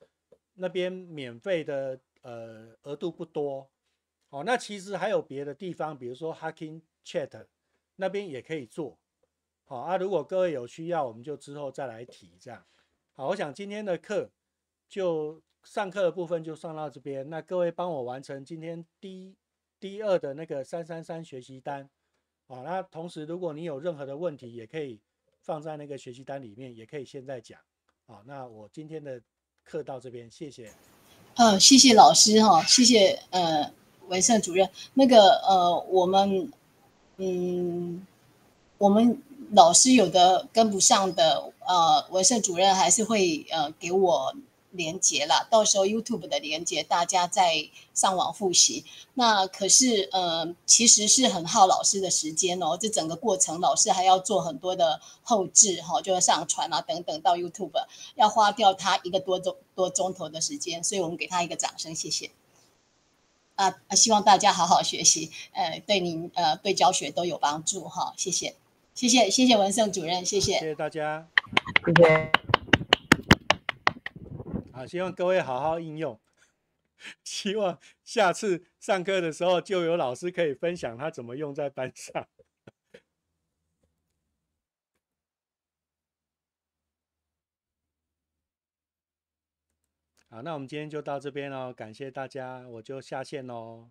那边免费的呃额度不多，哦，那其实还有别的地方，比如说 h a c k i n g Chat 那边也可以做。好啊，如果各位有需要，我们就之后再来提这样。好，我想今天的课就上课的部分就上到这边。那各位帮我完成今天第第二的那个三三三学习单。好，那同时如果你有任何的问题，也可以放在那个学习单里面，也可以现在讲。好，那我今天的课到这边，谢谢。嗯，谢谢老师哈，谢谢呃文胜主任。那个呃我们嗯我们。老师有的跟不上的，呃，文胜主任还是会呃给我连接了，到时候 YouTube 的连接，大家再上网复习。那可是呃，其实是很耗老师的时间哦。这整个过程老师还要做很多的后置哈，就要上传啊等等到 YouTube，要花掉他一个多钟多钟头的时间。所以我们给他一个掌声，谢谢。啊，希望大家好好学习，呃，对您呃对教学都有帮助哈，谢谢。谢谢，谢谢文胜主任，谢谢，谢谢大家，谢谢。好，希望各位好好应用，希望下次上课的时候就有老师可以分享他怎么用在班上。好，那我们今天就到这边喽，感谢大家，我就下线喽。